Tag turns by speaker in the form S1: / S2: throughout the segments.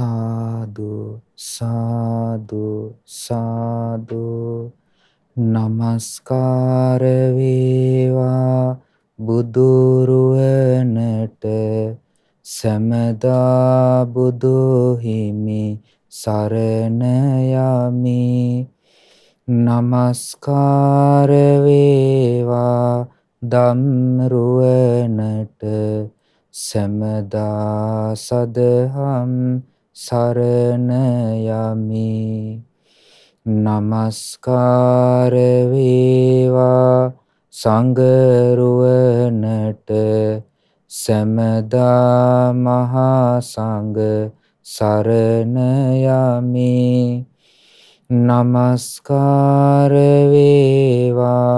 S1: සාදු සාදු සාදු নমස්කාර වේවා බුදුරුවනට සමදා බුදු හිමි සරණ යමි নমස්කාර වේවා ධම් රුවනට සමදා සදහම් සරණ යමි নমස්කාර වේවා සංඝ රුවනට සමදා මහා සංඝ සරණ යමි নমස්කාර වේවා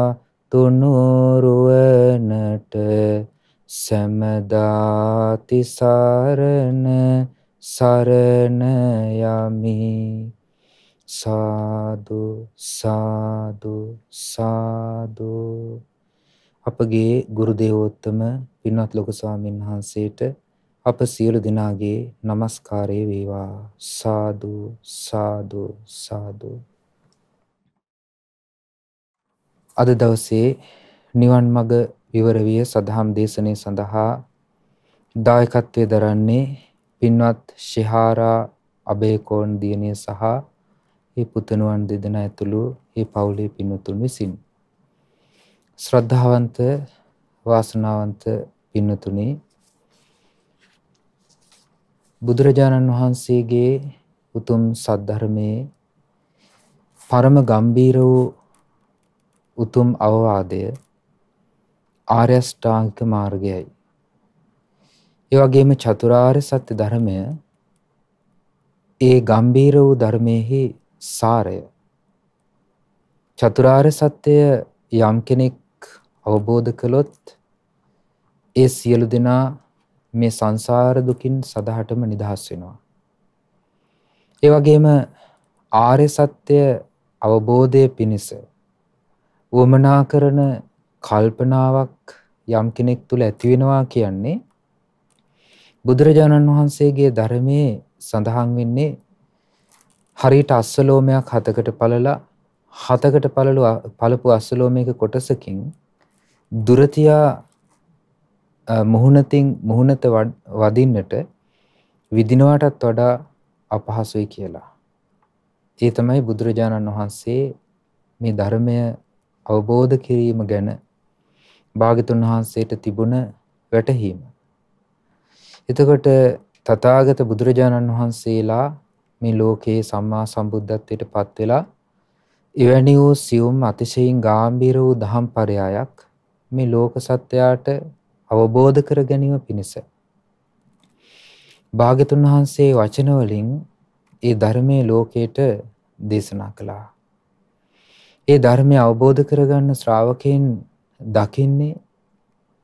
S1: තුනුරුවනට සමදා තිසරණ සරණ යමි සාදු සාදු සාදු අපගේ ගුරු දේවෝත්තම පින්වත් ලොකු ස්වාමීන් වහන්සේට අප සියලු දෙනාගේ নমස්කාරය වේවා සාදු සාදු සාදු අද දවසේ නිවන් මඟ විවර විය සදාම් දේශනේ සඳහා දායකත්වයේ දරන්නේ පින්වත් ශිහාරා අබේකෝන් දියණිය සහ මේ පුතණුවන් දෙදෙනා ඇතුළු මේ පවුලේ පින්වතුන් විසින් ශ්‍රද්ධාවන්ත වාසනාවන්ත පින්වතුනි බුදුරජාණන් වහන්සේගේ උතුම් සද්ධර්මයේ පරම ගම්බීර වූ උතුම් අවවාදය ආර්ය ශ්‍රාංක මාර්ගයයි ඒ වගේම චතුරාර්ය සත්‍ය ධර්මය ඒ ගම්බීර වූ ධර්මයෙහි සාරය චතුරාර්ය සත්‍යය යම් කෙනෙක් අවබෝධ කළොත් ඒ සියලු දෙනා මේ සංසාර දුකින් සදහටම නිදහස් වෙනවා. ඒ වගේම ආර්ය සත්‍ය අවබෝධය පිණිස වමනා කරන කල්පනාවක් යම් කෙනෙක් තුළ ඇති වෙනවා කියන්නේ බුදුරජාණන් වහන්සේගේ ධර්මයේ සඳහන් වෙන්නේ හරියට අස්සලෝමයක් හතකට පළලා හතකට පළලු පළපු අස්සලෝමයක කොටසකින් දුරතියා මුහුණතින් මුහුණත වදින්නට විදිනවටත් වඩා අපහසුයි කියලා. ඒ තමයි බුදුරජාණන් වහන්සේ මේ ධර්මය අවබෝධ කිරීම ගැන භාගතුන් වහන්සේට තිබුණ වැටහීම. එතකොට තථාගත බුදුරජාණන් වහන්සේලා මේ ලෝකේ සම්මා සම්බුද්ධත්වයට පත් වෙලා එවැනි වූ සියුම් අතිශයින් ගැඹීර වූ දහම් පරයයක් මේ ලෝක සත්‍යයට අවබෝධ කර ගැනීම පිණිස භාග්‍යතුන් වහන්සේ වචන වලින් ඒ ධර්මයේ ලෝකයට දේශනා කළා. ඒ ධර්මය අවබෝධ කරගන්න ශ්‍රාවකයන් දකින්නේ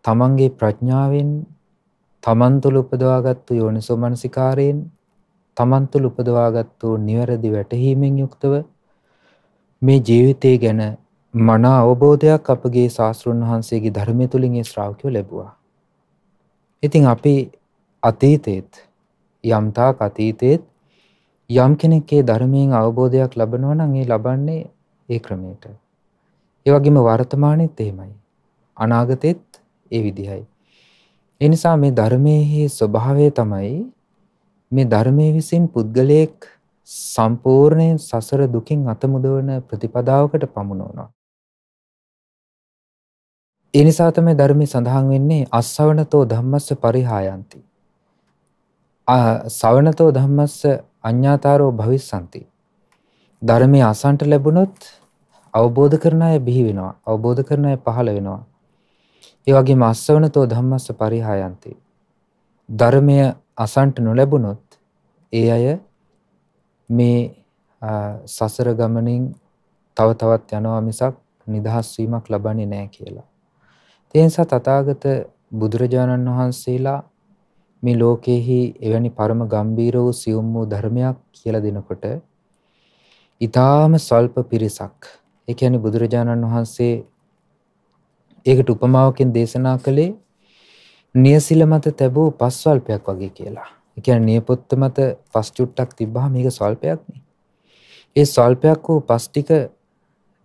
S1: තමන්ගේ ප්‍රඥාවෙන් තමන් තුළ උපදවාගත්තු යෝනිසෝ මනසිකාරයෙන් තමන් තුළ උපදවාගත්තු නිවැරදි වැටහීමෙන් යුක්තව මේ ජීවිතය ගැන මන අවබෝධයක් අපගේ ශාස්තෘන් වහන්සේගේ ධර්මය තුළින් ඒ ශ්‍රාවකයෝ ලැබුවා. ඉතින් අපි අතීතේත් යම්තාක් අතීතේත් යම් කෙනෙක්ගේ ධර්මයෙන් අවබෝධයක් ලබනවා නම් ඒ ලබන්නේ ඒ ක්‍රමයට. ඒ වගේම වර්තමානෙත් එහෙමයි. අනාගතෙත් ඒ විදිහයි. ඒ නිසා මේ ධර්මයේ ස්වභාවය තමයි මේ ධර්මයේ විසින් පුද්ගලයෙක් සම්පූර්ණයෙන් සසර දුකින් අත මුදවන ප්‍රතිපදාවකට පමුණවනවා. ඒ නිසා තමයි ධර්මයේ සඳහන් වෙන්නේ අස්සවනතෝ ධම්මස්ස පරිහායන්ති. සවනතෝ ධම්මස්ස අඤ්ඤාතාරෝ භවිස්සanti. ධර්මයේ අසන්ට ලැබුණොත් අවබෝධ කරන අය බිහි වෙනවා. අවබෝධ කරන අය පහළ වෙනවා. ඒ වගේම අස්සවනතෝ ධම්මස්ස පරිහායන්ති. ධර්මය අසන්ට නොලැබුණොත් ඒ අය මේ සසර ගමනින් තව තවත් යනවා මිසක් නිදහස් වීමක් ලබන්නේ නැහැ කියලා. ඒ නිසා තථාගත බුදුරජාණන් වහන්සේලා මේ ලෝකෙහි එවැනි පරම ගම්බීර වූ සියුම් වූ ධර්මයක් කියලා දෙනකොට ඊටාම සල්ප පිරිසක් ඒ කියන්නේ බුදුරජාණන් වහන්සේ ඒකට උපමාවකින් දේශනා කළේ නියසිල මත තැබූ පස් ස්වල්පයක් වගේ කියලා. ඒ කියන්නේ නියපොත්ත මත පස් චුට්ටක් තිබ්බහම මේක ස්වල්පයක් නේ. ඒ ස්වල්පයක් වූ පස් ටික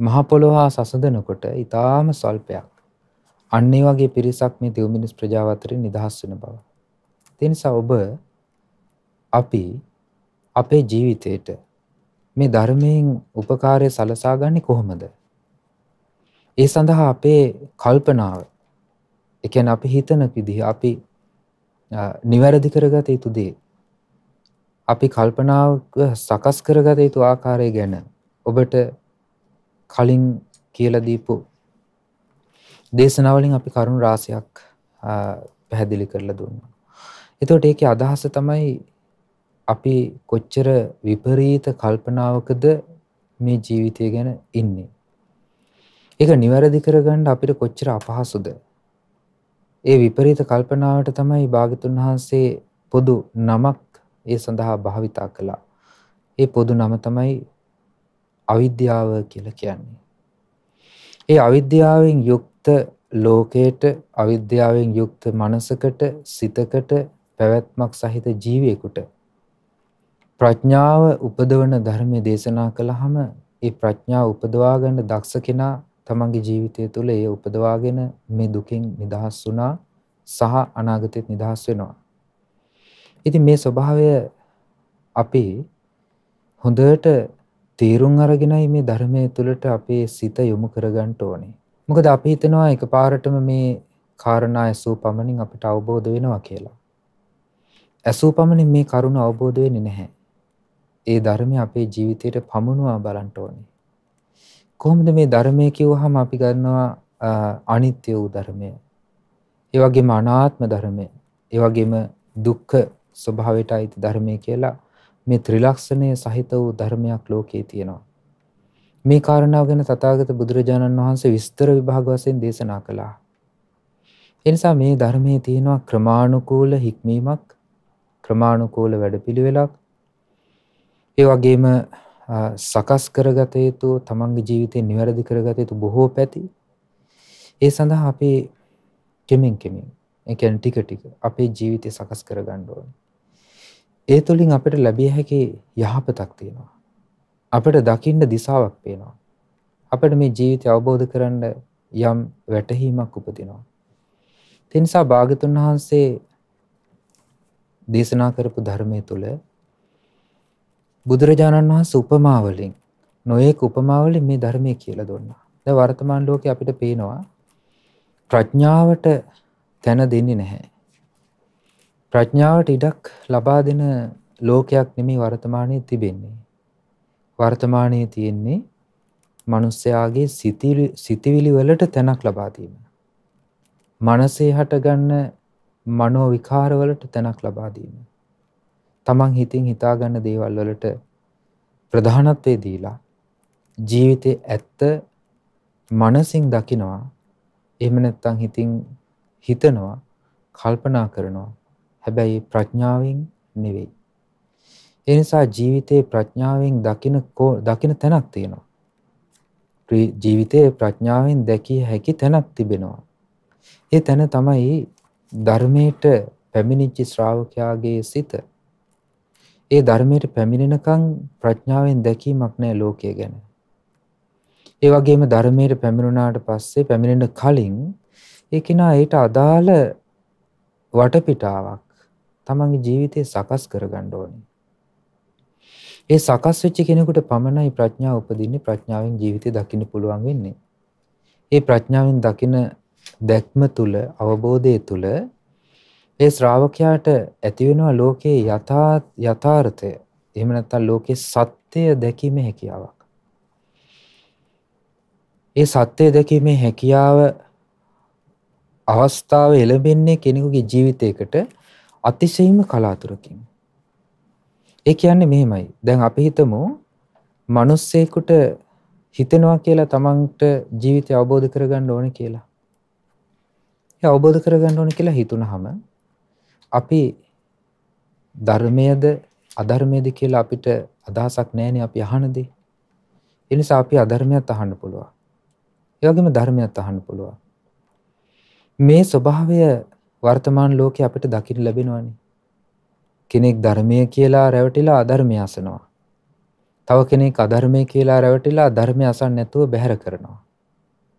S1: මහ පොළොව හා සසඳනකොට ඊටාම ස්වල්පයක්. අන්න ඒ වගේ පිරිසක් මේ දෙව් මිනිස් ප්‍රජාව අතරින් නිදහස් වෙන බව. ඒ නිසා ඔබ අපි අපේ ජීවිතේට මේ ධර්මයෙන් උපකාරය සලසා ගන්නේ කොහොමද? ඒ සඳහා අපේ කල්පනාව එකැන අපි හිතන විදිහ අපි නිවැරදි කරගත යුතු දේ අපි කල්පනාව සකස් කරගත යුතු ආකාරය ගැන ඔබට කලින් කියලදීපු දේශනාවලින් අපි කරුණු රාසියක් පැහැදිලි කරලා දුන්න. එතවට ඒක අදහස තමයි අපි කොච්චර විපරීත කල්පනාවකද මේ ජීවිතය ගැන ඉන්නේ. ඒක නිවැරදි කරගන්න අපිට කොච්චර අපහසුද. ඒ විපරීත කල්පනාවට තමයි භාගතුන් වහන්සේ පොදු නමක් ඒ සඳහා භාවිතා කළා. ඒ පොදු නම තමයි අවිද්‍යාව කියලා කියන්නේ. ඒ අවිද්‍යාවෙන් යුක්ත ලෝකයට අවිද්‍යාවෙන් යුක්ත මනසකට සිතකට පැවැත්මක් සහිත ජීවියෙකුට ප්‍රඥාව උපදවන ධර්මයේ දේශනා කළාම ඒ ප්‍රඥාව උපදවා ගන්න දක්ෂ කෙනා තමන්ගේ ජීවිතය තුළ ඒ උපදවාගෙන මේ දුකෙන් නිදහස් වුණා සහ අනාගතෙත් නිදහස් වෙනවා. ඉතින් මේ ස්වභාවය අපි හොඳට තේරුම් අරගෙනයි මේ ධර්මයේ තුලට අපේ සිත යොමු කරගන්න ඕනේ. මොකද අපි හිතනවා එකපාරටම මේ කාරණා ඇසූ පමණින් අපිට අවබෝධ වෙනවා කියලා. ඇසූ පමණින් මේ කරුණ අවබෝධ වෙන්නේ නැහැ. ඒ ධර්මය අපේ ජීවිතයට පමුණුවා බලන්න ඕනේ. කොහොමද මේ ධර්මය කිව්වහම අපි ගන්නවා අනිත්‍ය වූ ධර්මය. ඒ වගේම අනාත්ම ධර්මය. ඒ වගේම දුක්ඛ ස්වභාවයට අයිති ධර්මය කියලා මේ ත්‍රිලක්ෂණය සහිත වූ ධර්මයක් ලෝකේ තියෙනවා. මේ කාරණාව ගැන තථාගත බුදුරජාණන් වහන්සේ විස්තර විභාග වශයෙන් දේශනා කළා. එනිසා මේ ධර්මයේ තියෙනවා ක්‍රමානුකූල හික්මීමක්, ක්‍රමානුකූල වැඩපිළිවෙලක්. ඒ වගේම සකස් කරගත යුතු තමන්ගේ ජීවිතේ නිවැරදි කරගත යුතු බොහෝ පැති ඒ සඳහා අපි කෙමෙන් කෙමෙන් ඒ කියන්නේ ටික ටික අපේ ජීවිතය සකස් කරගන්න ඕනේ. ඒ තුළින් අපිට ලැබිය හැකි යහපතක් තියෙනවා. අපිට දකින්න දිශාවක් පේනවා. අපිට මේ ජීවිතය අවබෝධ කරන්න යම් වැටහීමක් උපදිනවා. ඒ නිසා භාගතුන් වහන්සේ දේශනා කරපු ධර්මයේ තුල බුදුරජාණන් වහන්සේ උපමාවලින් නොයෙක් උපමාවලින් මේ ධර්මය කියලා දුන්නා. දැන් වර්තමාන ලෝකේ අපිට පේනවා ප්‍රඥාවට තැන දෙන්නේ නැහැ. ප්‍රඥාවට ඉඩක් ලබා දෙන ලෝකයක් නෙමේ වර්තමානයේ තිබෙන්නේ. වර්තමානයේ තියෙන්නේ මිනිස්යාගේ සිතිවිලි වලට තැනක් ලබා දීම. මනසේ හටගන්න මනෝ විකාර වලට තැනක් ලබා දීම. තමන් හිතින් හිතාගන්න දේවල් වලට ප්‍රධානත්වය දීලා ජීවිතේ ඇත්ත මනසින් දකිනවා එහෙම නැත්නම් හිතින් හිතනවා කල්පනා කරනවා හැබැයි ප්‍රඥාවෙන් නෙවෙයි ඒ නිසා ජීවිතේ ප්‍රඥාවෙන් දකින දකින තැනක් තියෙනවා ජීවිතයේ ප්‍රඥාවෙන් දැකිය හැකි තැනක් තිබෙනවා ඒ තැන තමයි ධර්මයට පැමිණිච්ච ශ්‍රාවකයාගේ සිත ඒ ධර්මයට පැමිණෙනකන් ප්‍රඥාවෙන් දැකීමක් නැහැ ලෝකය ගැන. ඒ වගේම ධර්මයට පැමිණුණාට පස්සේ පැමිණෙන කලින් ඒ කෙනා ඊට අදාළ වටපිටාවක් තමන්ගේ ජීවිතේ සකස් කරගන්න ඕනේ. ඒ සකස් වෙච්ච කෙනෙකුට පමණයි ප්‍රඥාව උපදින්නේ ප්‍රඥාවෙන් ජීවිතය දකින්න පුළුවන් වෙන්නේ. ඒ ප්‍රඥාවෙන් දකින දැක්ම තුල අවබෝධය තුල ඒ ශ්‍රාවකයාට ඇති වෙනවා ලෝකේ යථා යථාර්ථය. එහෙම නැත්නම් ලෝකේ සත්‍යය දැකීමේ හැකියාවක්. ඒ සත්‍යය දැකීමේ හැකියාව අවස්ථාව එළඹෙන්නේ කෙනෙකුගේ ජීවිතයකට අතිශයින්ම කලාතුරකින්. ඒ කියන්නේ මෙහෙමයි. දැන් අපි හිතමු මිනිස්සෙකුට හිතෙනවා කියලා තමන්ට ජීවිතය අවබෝධ කරගන්න ඕනේ කියලා. ඒ අවබෝධ කරගන්න ඕනේ කියලා හිතුනහම අපි ධර්මයේද අධර්මයේද කියලා අපිට අදහසක් නැහැනේ අපි අහන දේ. ඒ නිසා අපි අධර්මයක් අහන්න පුළුවන්. ඒ වගේම ධර්මයක් අහන්න පුළුවන්. මේ ස්වභාවය වර්තමාන ලෝකේ අපිට දකින්න ලැබෙනවනේ. කෙනෙක් ධර්මය කියලා රැවටිලා අධර්මය අසනවා. තව කෙනෙක් අධර්මය කියලා රැවටිලා ධර්මය අසන්න නැතුව බැහැර කරනවා.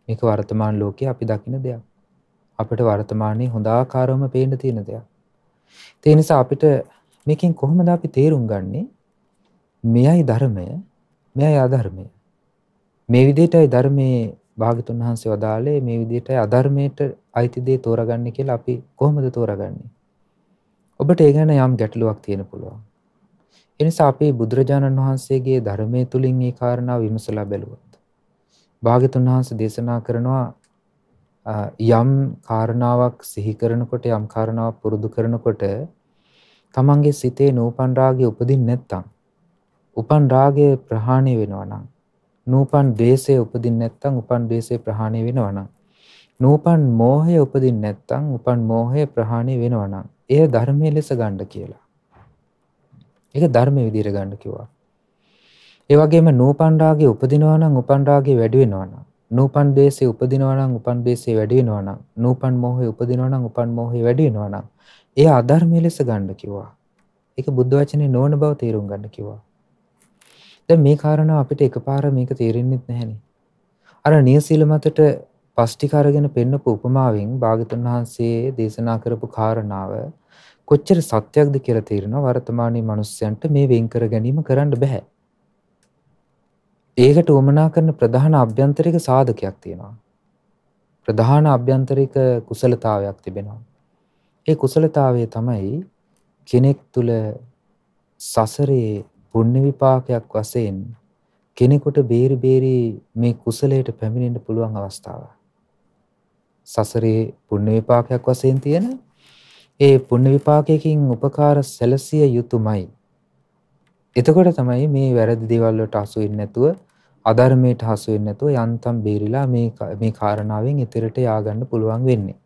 S1: මේක වර්තමාන ලෝකේ අපි දකින්න දෙයක්. අපිට වර්තමානයේ හොඳ ආකාරවම පේන්න තියෙන දෙයක්. ඒ නිසා අපිට මේකෙන් කොහොමද අපි තේරුම් ගන්නේ මෙයයි ධර්මය මෙයයි අධර්මය මේ විදිහටයි ධර්මයේ භාගතුන් වහන්සේ වදාළේ මේ විදිහටයි අධර්මයට අයිති දේ තෝරගන්නේ කියලා අපි කොහොමද තෝරගන්නේ ඔබට ඒ ගැන යම් ගැටලුවක් තියෙන පුළුවන් ඒ නිසා අපි බුදුරජාණන් වහන්සේගේ ධර්මයේ තුලින් මේ කාරණා විමසලා බැලුවොත් භාගතුන් වහන්සේ දේශනා කරනවා යම් කාරණාවක් සිහි කරනකොට යම් කාරණාවක් පුරුදු කරනකොට තමන්ගේ සිතේ නූපන් රාගය උපදින්නේ නැත්තම් උපන් රාගය ප්‍රහාණය වෙනවා නම් නූපන් ද්වේෂය උපදින්නේ නැත්තම් උපන් ද්වේෂය ප්‍රහාණය වෙනවා නම් නූපන් මෝහය උපදින්නේ නැත්නම් උපන් මෝහය ප්‍රහාණය වෙනවා නම් එය ධර්මයේ ලෙස ගන්න කියලා. ඒක ධර්මයේ විදිහට ගන්න කිව්වා. ඒ වගේම නූපන් රාගය උපදිනවා නම් උපන් රාගය වැඩි වෙනවා නම් නූපන් දේශේ උපදිනවා නම් උපන් දේශේ වැඩි වෙනවා නම් නූපන් මෝහේ උපදිනවා නම් උපන් මෝහේ වැඩි වෙනවා නම් ඒ අධර්මයේ ලෙස ගන්න කිව්වා. ඒක බුද්ධ වචනේ නොවන බව තේරුම් ගන්න කිව්වා. දැන් මේ කාරණාව අපිට එකපාර මේක තේරෙන්නේ නැහෙනේ. අර නියසීල මතට පස්ටිකාරගෙන පෙන්නපු උපමාවෙන් භාගතුන් වහන්සේ දේශනා කරපු කාරණාව කොච්චර සත්‍යක්ද කියලා තේරෙනවා වර්තමානයේ මිනිස්යන්ට මේ වෙන් කර ගැනීම කරන්න බෑ. ඒකට උමනා කරන ප්‍රධාන අභ්‍යන්තරික සාධකයක් තියෙනවා. ප්‍රධාන අභ්‍යන්තරික කුසලතාවයක් තිබෙනවා. ඒ කුසලතාවය තමයි කෙනෙක් තුළ සසරේ පුණ්‍ය විපාකයක් වශයෙන් කෙනෙකුට බේරි බේරි මේ කුසලයට පැමිණෙන්න පුළුවන් අවස්ථාව. සසරේ පුණ්‍ය විපාකයක් වශයෙන් තියෙන ඒ පුණ්‍ය විපාකයකින් උපකාර සැලසිය යුතුයමයි. එතකොට තමයි මේ වැරදි දේවල් වලට හසු වෙන්නේ නැතුව අධර්මයට හසු වෙන්නේ නැතුව යන්තම් බේරිලා මේ මේ කාරණාවෙන් ඉදිරියට ය아가න්න පුළුවන් වෙන්නේ.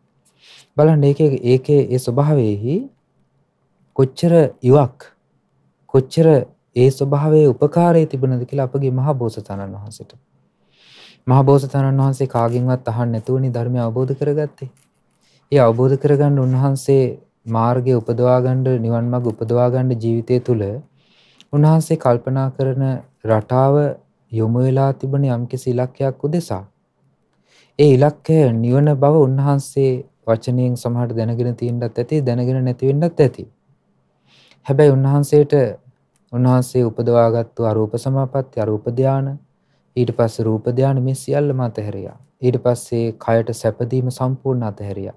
S1: බලන්න ඒකේ ඒකේ ඒ ස්වභාවයේහි කොච්චර ඉවක් කොච්චර ඒ ස්වභාවයේ උපකාරය තිබුණද කියලා අපගේ මහා බෝසතාණන් වහන්සේට. මහා බෝසතාණන් වහන්සේ කාගෙන්වත් අහන්න නැතුවනේ ධර්මය අවබෝධ කරගත්තේ. ඒ අවබෝධ කරගන්න උන්වහන්සේ මාර්ගය උපදවා ගන්න නිවන් මාර්ග උපදවා ගන්න ජීවිතය තුළ උන්වහන්සේ කල්පනා කරන රටාව යොමු වෙලා තිබෙන යම්කිසි ඉලක්කයක් උදෙසා ඒ ඉලක්කය නිවන බව උන්වහන්සේ වචනයෙන් සමහරට දැනගෙන තියෙන්නත් ඇති දැනගෙන නැති වෙන්නත් ඇති හැබැයි උන්වහන්සේට උන්වහන්සේ උපදවාගත්තු අරූප සමාපatti අරූප ධාන ඊට පස්සේ රූප ධාන මේ සියල්ලම අතහැරියා ඊට පස්සේ කයට සැපදීම සම්පූර්ණ අතහැරියා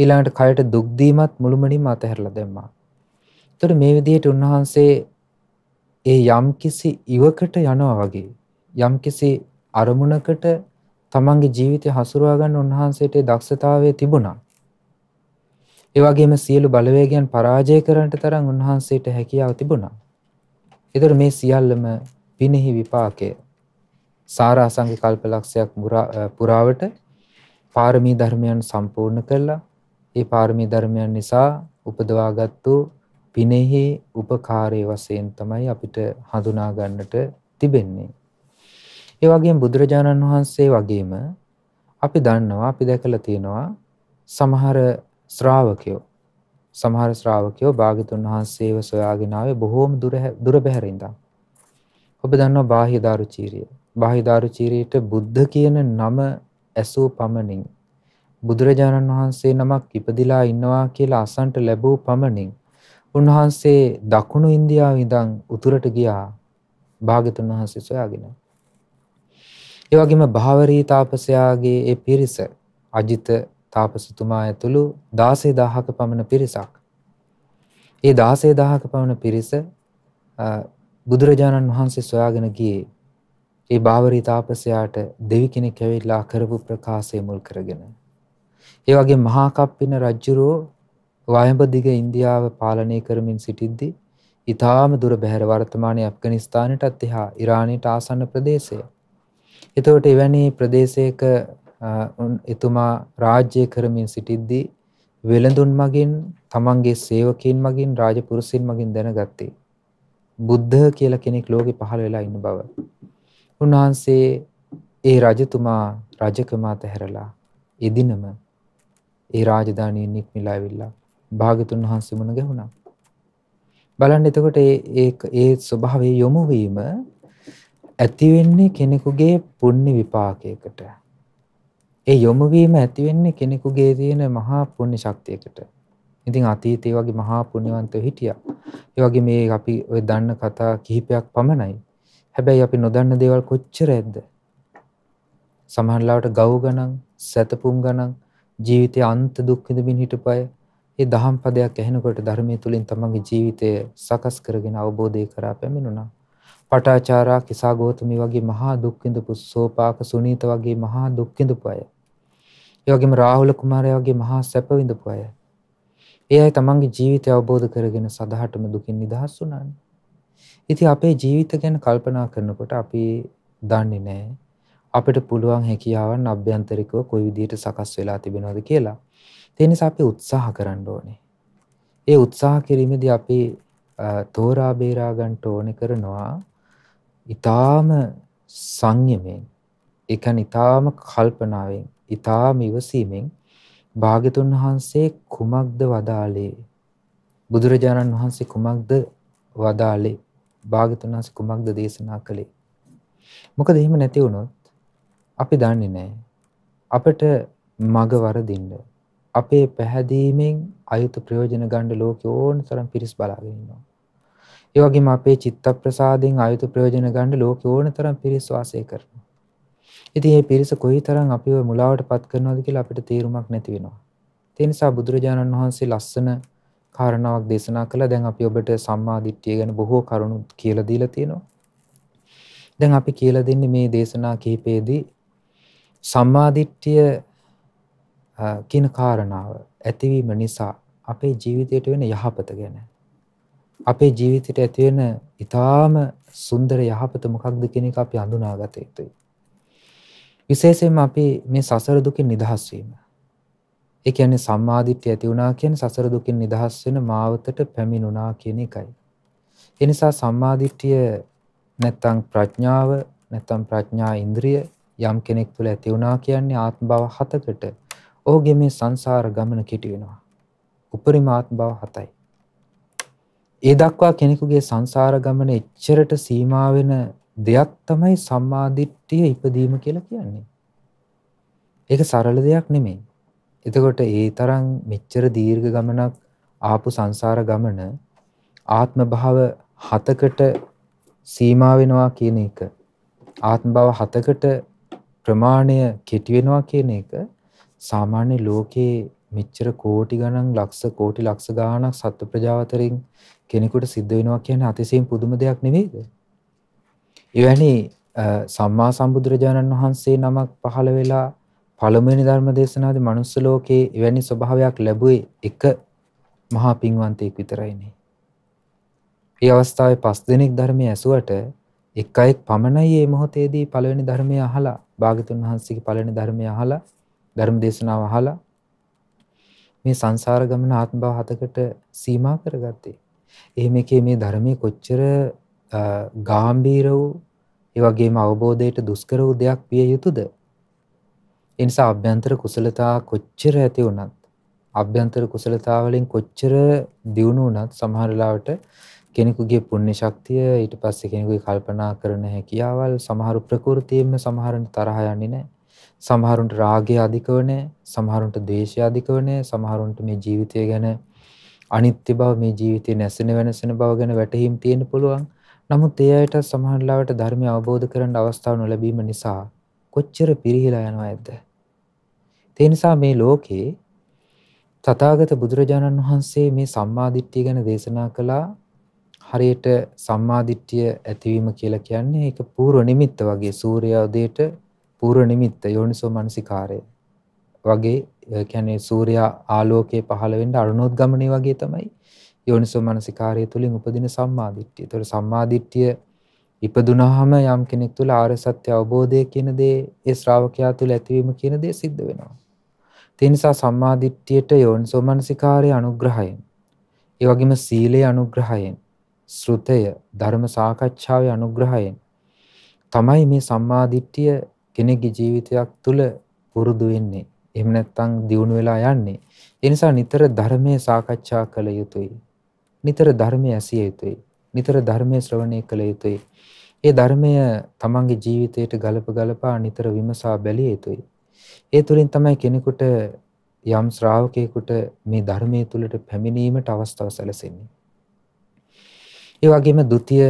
S1: ඊළඟට කයට දුක් දීමත් මුළුමනින්ම අතහැරලා දැම්මා එතකොට මේ විදිහට උන්වහන්සේ ඒ යම්කිසි ඉවකට යනවා වගේ යම්කිසි අරමුණකට තමන්ගේ ජීවිතය හසුරුවා ගන්න උන්වහන්සේට දක්ෂතාවය තිබුණා. ඒ වගේම සියලු බලවේගයන් පරාජය කරන්නට තරම් උන්වහන්සේට හැකියාව තිබුණා. ඒතර මේ සියල්ලම විනෙහි විපාකය. සාරාසංගික කල්පලක්ෂයක් පුරාවට පාරමී ධර්මයන් සම්පූර්ණ කළා. ඒ පාරමී ධර්මයන් නිසා උපදවාගත්තු පිනෙහි උපකාරයේ වශයෙන් තමයි අපිට හඳුනා ගන්නට තිබෙන්නේ. ඒ වගේම බුදුරජාණන් වහන්සේ වගේම අපි දන්නවා අපි දැකලා තියෙනවා සමහර ශ්‍රාවකයෝ සමහර ශ්‍රාවකයෝ භාගතුන් වහන්සේව සොයාගෙන ආවේ බොහෝම දුර දුර බැහැරින්දා. ඔබ දන්නවා බාහිදාරු චීරිය. බාහිදාරු චීරියට බුද්ධ කියන නම ඇසූ පමණින් බුදුරජාණන් වහන්සේ නමක් ඉපදිලා ඉන්නවා කියලා අසන්ට ලැබූ පමණින් උන්වහන්සේ දකුණු ඉන්දියාව ඉඳන් උතුරට ගියා භාගතුන් වහන්සේ සොයාගෙන. ඒ වගේම භාවරී තාපසයාගේ ඒ පිරිස අජිත තාපසතුමා ඇතුළු 16000ක පමණ පිරිසක්. ඒ 16000ක පමණ පිරිස බුදුරජාණන් වහන්සේ සොයාගෙන ගියේ ඒ භාවරී තාපසයාට දෙවි කෙනෙක් ඇවිල්ලා කරපු ප්‍රකාශය මුල් කරගෙන. ඒ වගේ මහා කප්පින රජුරෝ වයඹ දිග ඉන්දියාව පාලනය කරමින් සිටිද්දී ඊටාම දුර බැහැර වර්තමානයේ ඇෆ්ගනිස්තානයටත් එහා ඉරානයට ආසන්න ප්‍රදේශය. එතකොට එවැනි ප්‍රදේශයක එතුමා රාජ්‍ය කරමින් සිටිද්දී වෙළඳුන් මගින් තමන්ගේ සේවකයන් මගින් රාජපුරුෂයන් මගින් දැනගත්තේ බුද්ධ කියලා කෙනෙක් ලෝකෙ පහළ වෙලා ඉන්න බව. උන්වහන්සේ ඒ රජතුමා රජකම අතහැරලා එදිනම ඒ රාජධානියෙන් නික්මිලා ඇවිල්ලා භාගතුන් වහන්සේ මුණ ගැහුණා. බලන්න එතකොට ඒ ඒ ස්වභාවයේ යොමු වීම ඇති වෙන්නේ කෙනෙකුගේ පුණ්‍ය විපාකයකට. ඒ යොමු වීම ඇති වෙන්නේ කෙනෙකුගේ තියෙන මහා පුණ්‍ය ශක්තියකට. ඉතින් අතීතයේ වගේ මහා පුණ්‍යවන්තයෝ හිටියා. ඒ වගේ මේ අපි ඔය දන්න කතා කිහිපයක් පමණයි. හැබැයි අපි නොදන්න දේවල් කොච්චර ඇද්ද? සමහරවිට ගව් ගණන්, සැතපුම් ගණන්, ජීවිතයේ අන්ත දුක් විඳින්න හිටපය, ඒ දහම් පදයක් ඇහෙනකොට ධර්මයේ තුලින් තමන්ගේ ජීවිතය සකස් කරගෙන අවබෝධය කරා පැමිණුණා. පටාචාරා කිසා ගෝතමී වගේ මහා දුක් විඳපු සෝපාක සුනීත වගේ මහා දුක් විඳපු අය. ඒ වගේම රාහුල කුමාරයා වගේ මහා සැප විඳපු අය. ඒ අය තමන්ගේ ජීවිතය අවබෝධ කරගෙන සදහටම දුකින් නිදහස් වුණානේ. ඉතින් අපේ ජීවිත ගැන කල්පනා කරනකොට අපි දන්නේ නැහැ අපිට පුළුවන් හැකියාවන් අභ්‍යන්තරිකව කොයි විදිහට සකස් වෙලා තිබෙනවද කියලා. ඒ නිසා අපි උත්සාහ කරන්න ඕනේ. ඒ උත්සාහ කිරීමේදී අපි තෝරා බේරා ගන්න ඕනේ කරනවා. ඊටාම සංයමයෙන් ඒ කියන්නේ ඊටාම කල්පනාවෙන් ඊටාම ඉවසීමෙන් භාග්‍යතුන් වහන්සේ කුමක්ද වදාලේ බුදුරජාණන් වහන්සේ කුමක්ද වදාලේ භාග්‍යතුන් වහන්සේ කුමක්ද දේශනා කළේ මොකද එහෙම නැති වුණොත් අපි දන්නේ නැහැ අපිට මග වරදින්න අපේ පැහැදීමෙන් අයුතු ප්‍රයෝජන ගණ්ඩ ලෝක ඕන තරම් පිරිස් බලාගෙනන්නවා. ඒවගේ අපේ චිත්ත ප්‍රසාධෙන් අයුතු ප්‍රයෝජන ගණ්ඩ ලෝක ඕන තරම් පිරිස්වාසය කරන. ඉති ඒ පිරිස කොයි තරම් අපිව මුලාවට පත් කරනවාද කියලා අපිට තේරුමක් නැතිවෙනවා. තිනිසා බුදුරජාණන් වහන්සේ ලස්සන කාරණාවක් දේශනා කළ දැන් අපි ඔබට සම්මාධිට්්‍යය ගැන බොහෝ කරුණු කියල දීල තියෙනවා. දැන් අපි කියල දෙන්න මේ දේශනා කිහිපේදී සම්මාධිට්්‍යිය කියන කාරණාව ඇතිවීම නිසා අපේ ජීවිතයට වෙන යහපත ගැන අපේ ජීවිතයට ඇති වෙන ඊටාම සුන්දර යහපත මොකක්ද කියන එක අපි අඳුනාගත යුතුයි. විශේෂයෙන්ම අපි මේ සසර දුකින් නිදහස් වීම. ඒ කියන්නේ සම්මාදිට්ඨිය ඇති වුණා කියන්නේ සසර දුකින් නිදහස් වෙන මාවතට පැමිණුණා කියන එකයි. ඒ නිසා සම්මාදිට්ඨිය නැත්තම් ප්‍රඥාව නැත්තම් ප්‍රඥා ඉන්ද්‍රිය යම් කෙනෙක් තුළ ඇති වුණා කියන්නේ ආත්ම භව හතකට ඔහුගේ මේ සංසාර ගමන කෙටිවෙනවා. උපරිමාත් බව හතයි. ඒ දක්වා කෙනෙකුගේ සංසාර ගමන එච්චරට සීමා වෙන දෙයක් තමයි සම්මාදිට්ඨිය ඉපදීම කියලා කියන්නේ. ඒක සරල දෙයක් නෙමෙයි. එතකොට ඒ තරම් මෙච්චර දීර්ඝ ගමනක් ආපු සංසාර ගමන ආත්ම භාව හතකට සීමා වෙනවා කියන එක ආත්ම භව හතකට ප්‍රමාණය කෙටි වෙනවා කියන එක සාමාන්‍ය ලෝකේ මෙච්චර කෝටි ගණන් ලක්ෂ කෝටි ලක්ෂ ගාණක් සත්ත්ව ප්‍රජාව අතරින් කෙනෙකුට සිද්ධ වෙනවා කියන්නේ අතිශයින් පුදුම දෙයක් නෙවෙයිද? එවැනි සම්මා සම්බුදුරජාණන් වහන්සේ නමක් පහළ වෙලා පළමුවෙනි ධර්ම දේශනාවේ මනුස්ස ලෝකයේ එවැනි ස්වභාවයක් ලැබුවේ එක මහා පින්වන්තයෙක් විතරයිනේ. ඒ අවස්ථාවේ පස් දිනක් ධර්මයේ ඇසුවට එකයික් පමණයි මේ මොහොතේදී පළවෙනි ධර්මය අහලා භාගතුන් වහන්සේගේ පළවෙනි ධර්මය අහලා ධර්ම දේශනාව අහලා මේ සංසාර ගමන ආත්මභාව හතකට සීමා කරගත්තේ. එහෙම එකේ මේ ධර්මයේ කොච්චර ගාම්භීර වූ ඒ වගේම අවබෝධයට දුෂ්කර වූ දෙයක් විය යුතුද? ඒ නිසා අභ්‍යන්තර කුසලතා කොච්චර ඇති වුණත් අභ්‍යන්තර කුසලතා වලින් කොච්චර දියුණු වුණත් සමහර ලාවට කෙනෙකුගේ පුණ්‍ය ශක්තිය ඊට පස්සේ කෙනෙකුගේ කල්පනා කරන හැකියාවල් සමහර ප්‍රകൃතියෙම සමහරන් තරහ යන්නේ නැහැ. සමහරුන්ට රාගය අධිකවනේ සමහරුන්ට ද්වේෂය අධිකවනේ සමහරුන්ට මේ ජීවිතය ගැන අනිත්‍ය බව මේ ජීවිතේ නැසෙන වෙනසෙන බව ගැන වැටහීම් තියෙන්න පුළුවන්. නමුත් ඒ අයට සමහරවිට ධර්මය අවබෝධ කරගන්න අවස්ථාව නොලැබීම නිසා කොච්චර පිරිහිලා යනවද? ඒ නිසා මේ ලෝකේ තථාගත බුදුරජාණන් වහන්සේ මේ සම්මාදිට්ඨිය ගැන දේශනා කළා හරියට සම්මාදිට්ඨිය ඇතිවීම කියලා කියන්නේ ඒක පූර්ව නිමිත්ත වගේ සූර්යා උදේට පූර්ව නිමිත්ත යෝනිසෝ මනසිකාරය වගේ කියන්නේ සූර්යා ආලෝකයේ පහළ වෙන්න අරුණෝද්ගමණය වගේ තමයි යෝනිසෝ මනසිකාරය තුලින් උපදින සම්මාදිට්ඨිය. ඒතකොට සම්මාදිට්ඨිය ඉපදුනහම යම් කෙනෙක් තුල ආර්ය සත්‍ය අවබෝධය කියන දේ ඒ ශ්‍රාවකයා තුල ඇතිවීම කියන දේ සිද්ධ වෙනවා. ඒ නිසා සම්මාදිට්ඨියට යෝනිසෝ මනසිකාරය අනුග්‍රහයෙන් ඒ වගේම සීලේ අනුග්‍රහයෙන් ශ්‍රුතය ධර්ම සාකච්ඡාවේ අනුග්‍රහයෙන් තමයි මේ සම්මාදිට්ඨිය කෙනෙක්ගේ ජීවිතයක් තුළ පුරුදු වෙන්නේ. එහෙම නැත්නම් දියුණු වෙලා යන්නේ. ඒ නිසා නිතර ධර්මයේ සාකච්ඡා කළ යුතුයි. නිතර ධර්මයේ ඇසිය යුතුයි. නිතර ධර්මයේ ශ්‍රවණය කළ යුතුයි. ඒ ධර්මය තමන්ගේ ජීවිතයට ගලප ගලපා නිතර විමසා බැලිය යුතුයි. ඒ තුලින් තමයි කෙනෙකුට යම් ශ්‍රාවකයෙකුට මේ ධර්මයේ තුලට පැමිණීමට අවස්ථාව සැලසෙන්නේ. ඒ වගේම ဒ ුතිය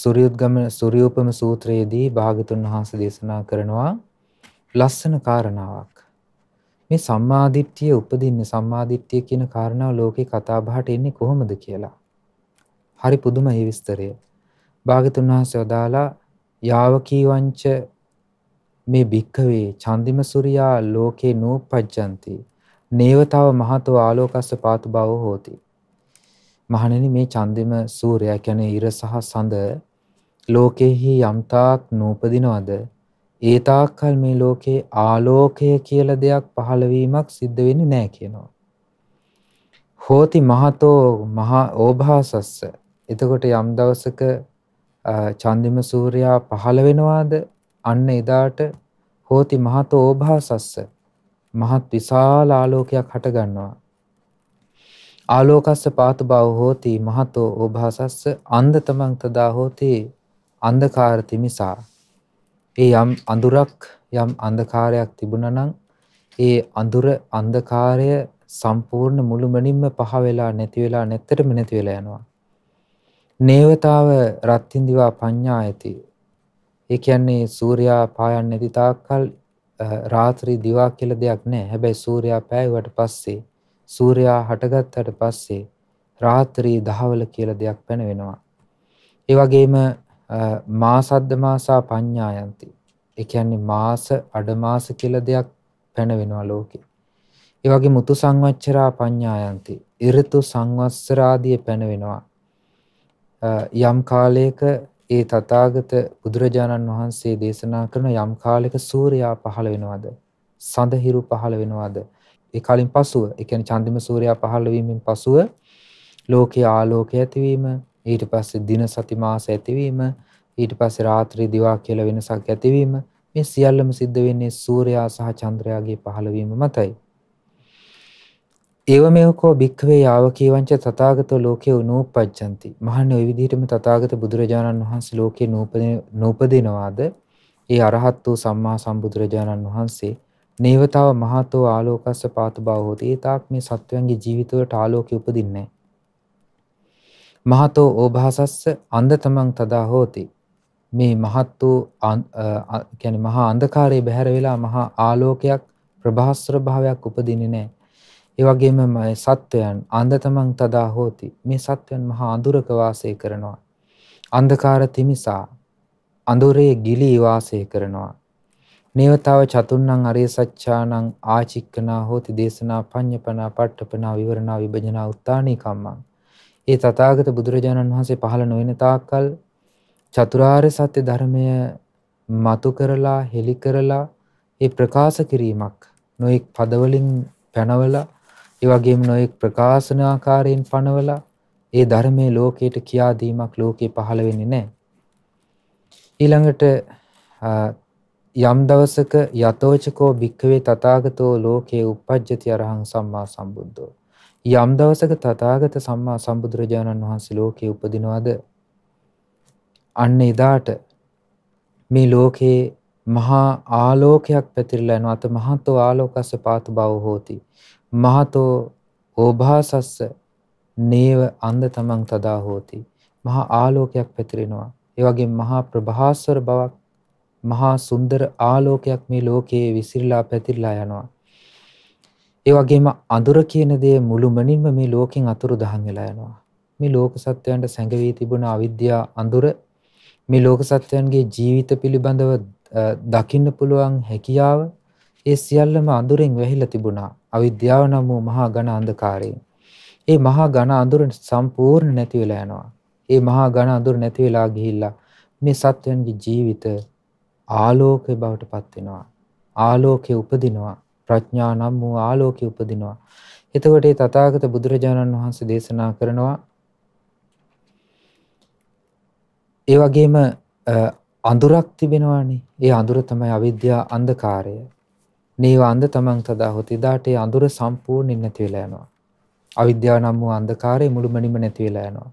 S1: සූර්යෝද්ගම සූර්යෝපම සූත්‍රයේදී භාගතුන් වහන්සේ දේශනා කරනවා ලස්සන කාරණාවක්. මේ සම්මාදිට්ඨිය උපදින්නේ සම්මාදිට්ඨිය කියන කාරණාව ලෝකේ කතා බහට එන්නේ කොහොමද කියලා. හරි පුදුම ඒ විස්තරය. භාගතුන් වහන්සේ වදාලා යාවකීවංච මේ භික්කවේ චන්දිම සුරියා ලෝකේ නූපජ්ජಂತಿ නේවතාව මහතෝ ආලෝකස්ස පාතු බව හෝති මහණෙනි මේ චන්දිම සූර්යයා කියන්නේ ඉර සහ සඳ ලෝකෙහි යම්තාක් නූපදිනවද ඒ තාක්කල් මේ ලෝකේ ආලෝකය කියලා දෙයක් පහළ වීමක් සිද්ධ වෙන්නේ නැහැ කියනවා. හෝති මහතෝ මහා ඕභාසස්ස. එතකොට යම් දවසක චන්දිම සූර්යා පහළ වෙනවාද අන්න එදාට හෝති මහතෝ ඕභාසස්ස මහත් විශාල ආලෝකයක් හට ගන්නවා. ආලෝකස්ස පාතු බව හෝති මහතෝ ඕභාසස්ස අන්ධ තමන් තදා හෝති අන්ධකාරති මිසා ඒ යම් අඳුරක් යම් අන්ධකාරයක් තිබුණා නම් ඒ අඳුර අන්ධකාරය සම්පූර්ණ මුළුමනින්ම පහ වෙලා නැති වෙලා නැත්තටම නැති වෙලා යනවා නේවතාව රත්ත්‍ින්දිවා පඤ්ඤායති ඒ කියන්නේ සූර්යා පායන්නේ නැති තාක්කල් රාත්‍රී දිවා කියලා දෙයක් නැහැ හැබැයි සූර්යා පෑවුවට පස්සේ සූර්යා හටගත්තට පස්සේ රාත්‍රී දහවල කියලා දෙයක් පැනවෙනවා. ඒ වගේම මාසද්ද මාසා පඤ්ඤායන්ති. ඒ කියන්නේ මාස අඩ මාස කියලා දෙයක් පැනවෙනවා ලෝකේ. ඒ වගේ මුතු සංවච්චරා පඤ්ඤායන්ති. ඍතු සංවස්සර ආදී පැනවෙනවා. යම් කාලයක ඒ තථාගත බුදුරජාණන් වහන්සේ දේශනා කරන යම් කාලයක සූර්යා පහළ වෙනවද? සඳහිරු පහළ වෙනවද? ඒ කලින් පසුව ඒ කියන්නේ චන්ද්‍රම සූර්යා පහළ වීමෙන් පසුව ලෝකයේ ආලෝකය ඇතිවීම ඊට පස්සේ දින සති මාස ඇතිවීම ඊට පස්සේ රාත්‍රී දිවා කියලා වෙනසක් ඇතිවීම මේ සියල්ලම සිද්ධ වෙන්නේ සූර්යා සහ චන්ද්‍රයාගේ පහළවීම මතයි. ඒව මේකෝ භික්ඛවේ යාව කීවංච තථාගතෝ ලෝකේ උනූපජ්ජಂತಿ. මහන්නේ ওই විදිහටම තථාගත බුදුරජාණන් වහන්සේ ලෝකේ නූපදිනවාද? ඒ අරහත් වූ සම්මා සම්බුදුරජාණන් වහන්සේ නේවතාව මහතෝ ආලෝකස්ස පාතු බව හෝති. ඒ තාක් මේ සත්වයන්ගේ ජීවිතවලට ආලෝකය උපදින්නේ මහතෝ ඕභාසස්ස අන්ධ තමන් තදා හෝති. මේ මහත් වූ කියන්නේ මහා අන්ධකාරයේ බැහැර වෙලා මහා ආලෝකයක් ප්‍රභාස්වර භාවයක් උපදින්නේ නැහැ. ඒ වගේම මේ සත්වයන් අන්ධතමන් තදා හෝති. මේ සත්වයන් මහා අඳුරක වාසය කරනවා. අන්ධකාර තිමිසා අඳුරේ ගිලී වාසය කරනවා. නේවතාව චතුන්නං අරිය සච්ඡානං ආචික්කනා හෝති දේශනා පඤ්ඤපනා පට්ඨපනා විවරණා විභජනා උත්තානී කම්මං. ඒ තථාගත බුදුරජාණන් වහන්සේ පහළ නොවන තාක්කල් චතුරාර්ය සත්‍ය ධර්මය මතු කරලා හෙළි කරලා ඒ ප්‍රකාශ කිරීමක් නොයෙක් පදවලින් පැනවලා ඒ වගේම නොයෙක් ප්‍රකාශන ආකාරයෙන් පනවලා ඒ ධර්මයේ ලෝකයට කියා දීමක් ලෝකේ පහළ වෙන්නේ නැහැ. ඊළඟට යම් දවසක යතෝචකෝ භික්ඛවේ තථාගතෝ ලෝකේ uppajjati arahang සම්මා සම්බුද්ධෝ යම් දවසක තථාගත සම්මා සම්බුදුරජාණන් වහන්සේ ලෝකේ උපදිනවද අන්න එදාට මේ ලෝකේ මහා ආලෝකයක් පැතිරලා යනවා අත මහතෝ ආලෝකස්ස පාත බව හෝති මහතෝ ඕභාසස්ස නේව අන්ධ තමන් තදා හෝති මහා ආලෝකයක් පැතිරෙනවා ඒ වගේ මහා ප්‍රභාස්වර බවක් මහා සුන්දර ආලෝකයක් මේ ලෝකයේ විසිරලා පැතිරලා යනවා. ඒ වගේම අඳුර කියන දේ මුළුමනින්ම මේ ලෝකෙන් අතුරුදහන් වෙලා යනවා. මේ ලෝක සත්‍යයන්ට සැඟවී තිබුණ අවිද්‍යා අඳුර මේ ලෝක සත්‍යයන්ගේ ජීවිත පිළිබඳව දකින්න පුළුවන් හැකියාව ඒ සියල්ලම අඳුරෙන් වැහිලා තිබුණා. අවිද්‍යාව නම් වූ මහා ඝන අන්ධකාරයෙන්. ඒ මහා ඝන අඳුර සම්පූර්ණ නැති වෙලා යනවා. ඒ මහා ඝන අඳුර නැති වෙලා ගිහිල්ලා මේ සත්වයන්ගේ ජීවිත ආලෝකය බවට පත් වෙනවා. ආලෝකය උපදිනවා. ප්‍රඥා නම් වූ ආලෝකය උපදිනවා. එතකොට මේ තථාගත බුදුරජාණන් වහන්සේ දේශනා කරනවා ඒ වගේම අඳුරක් තිබෙනවානේ. ඒ අඳුර තමයි අවිද්‍යා අන්ධකාරය. නේව අන්ධ තමන් තදා හොත. එදාට ඒ අඳුර සම්පූර්ණයෙන් නැති වෙලා යනවා. අවිද්‍යාව නම් වූ අන්ධකාරය මුළුමනින්ම නැති වෙලා යනවා.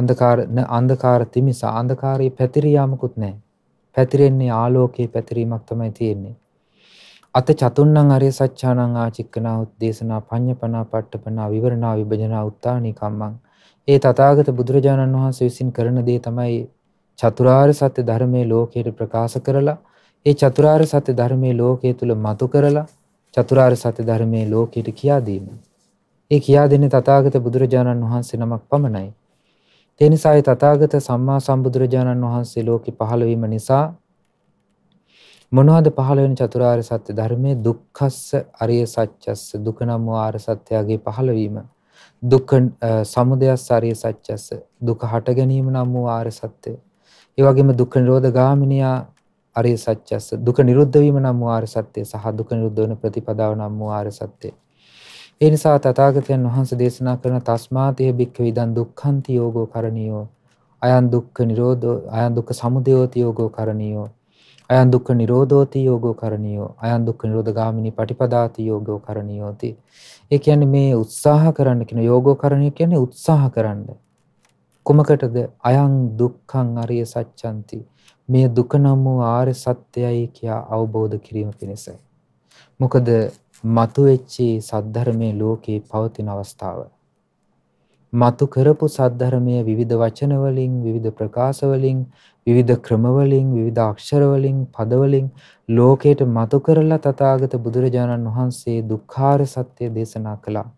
S1: අන්ධකාර අන්ධකාර තිමිස අන්ධකාරයේ පැතිරියාමකුත් නැහැ. පැතිරෙන්නේ ආලෝකයේ පැතිරීමක් තමයි තියෙන්නේ. අත චතුන්නං අරිය සත්‍යානං ආචික්කනා උද්දේශනා පඤ්ඤපනා පට්ඨපනා විවරණා විභජනා උත්තානි කම්මං. ඒ තථාගත බුදුරජාණන් වහන්සේ විසින් කරන දේ තමයි චතුරාර්ය සත්‍ය ධර්මයේ ලෝකයට ප්‍රකාශ කරලා ඒ චතුරාර්ය සත්‍ය ධර්මයේ ලෝකයේ තුල මතු කරලා චතුරාර්ය සත්‍ය ධර්මයේ ලෝකයට කියා දීම. ඒ කියා දෙන්නේ තථාගත බුදුරජාණන් වහන්සේ නමක් පමණයි. ඒ නිසා ඒ තථාගත සම්මා සම්බුදුරජාණන් වහන්සේ ලෝකෙ පහළ වීම නිසා මොනවද පහළ වෙන චතුරාර්ය සත්‍ය ධර්මයේ දුක්ඛස්ස අරිය සත්‍යස්ස දුක නම් වූ ආර්ය සත්‍යයේ පහළ වීම දුක්ඛ සමුදයස්ස අරිය සත්‍යස්ස දුක හට ගැනීම නම් වූ ආර්ය සත්‍යය ඒ වගේම දුක්ඛ නිරෝධ ගාමිනියා අරිය සත්‍යස්ස දුක නිරුද්ධ වීම නම් වූ ආර්ය සත්‍යය සහ දුක නිරුද්ධ වන ප්‍රතිපදාව නම් වූ ආර්ය සත්‍යය ඒ නිසා තථාගතයන් වහන්සේ දේශනා කරන තස්මාතේ භික්ඛවේ දන් දුක්ඛන්ති යෝගෝ කරණියෝ අයං දුක්ඛ නිරෝධෝ අයං දුක්ඛ සමුදයෝති යෝගෝ කරණියෝ අයං දුක්ඛ නිරෝධෝති යෝගෝ කරණියෝ අයං දුක්ඛ නිරෝධ ගාමිනී පටිපදාති යෝගෝ කරණියෝති ඒ කියන්නේ මේ උත්සාහ කරන්න කියන යෝගෝ කරණිය කියන්නේ උත්සාහ කරන්න කුමකටද අයං දුක්ඛං අරිය සත්‍යන්ති මේ දුක නම් වූ ආර්ය සත්‍යයයි කියා අවබෝධ කිරීම පිණිසයි මොකද මතුවෙච්චි සද්ධර්මයේ ලෝකේ පවතින අවස්ථාව. මතු කරපු සද්ධර්මය විවිධ වචන වලින් විවිධ ප්‍රකාශ වලින් විවිධ ක්‍රම වලින් විවිධ අක්ෂර වලින් පද වලින් ලෝකයට මතු කරලා තථාගත බුදුරජාණන් වහන්සේ දුක්ඛාර සත්‍ය දේශනා කළා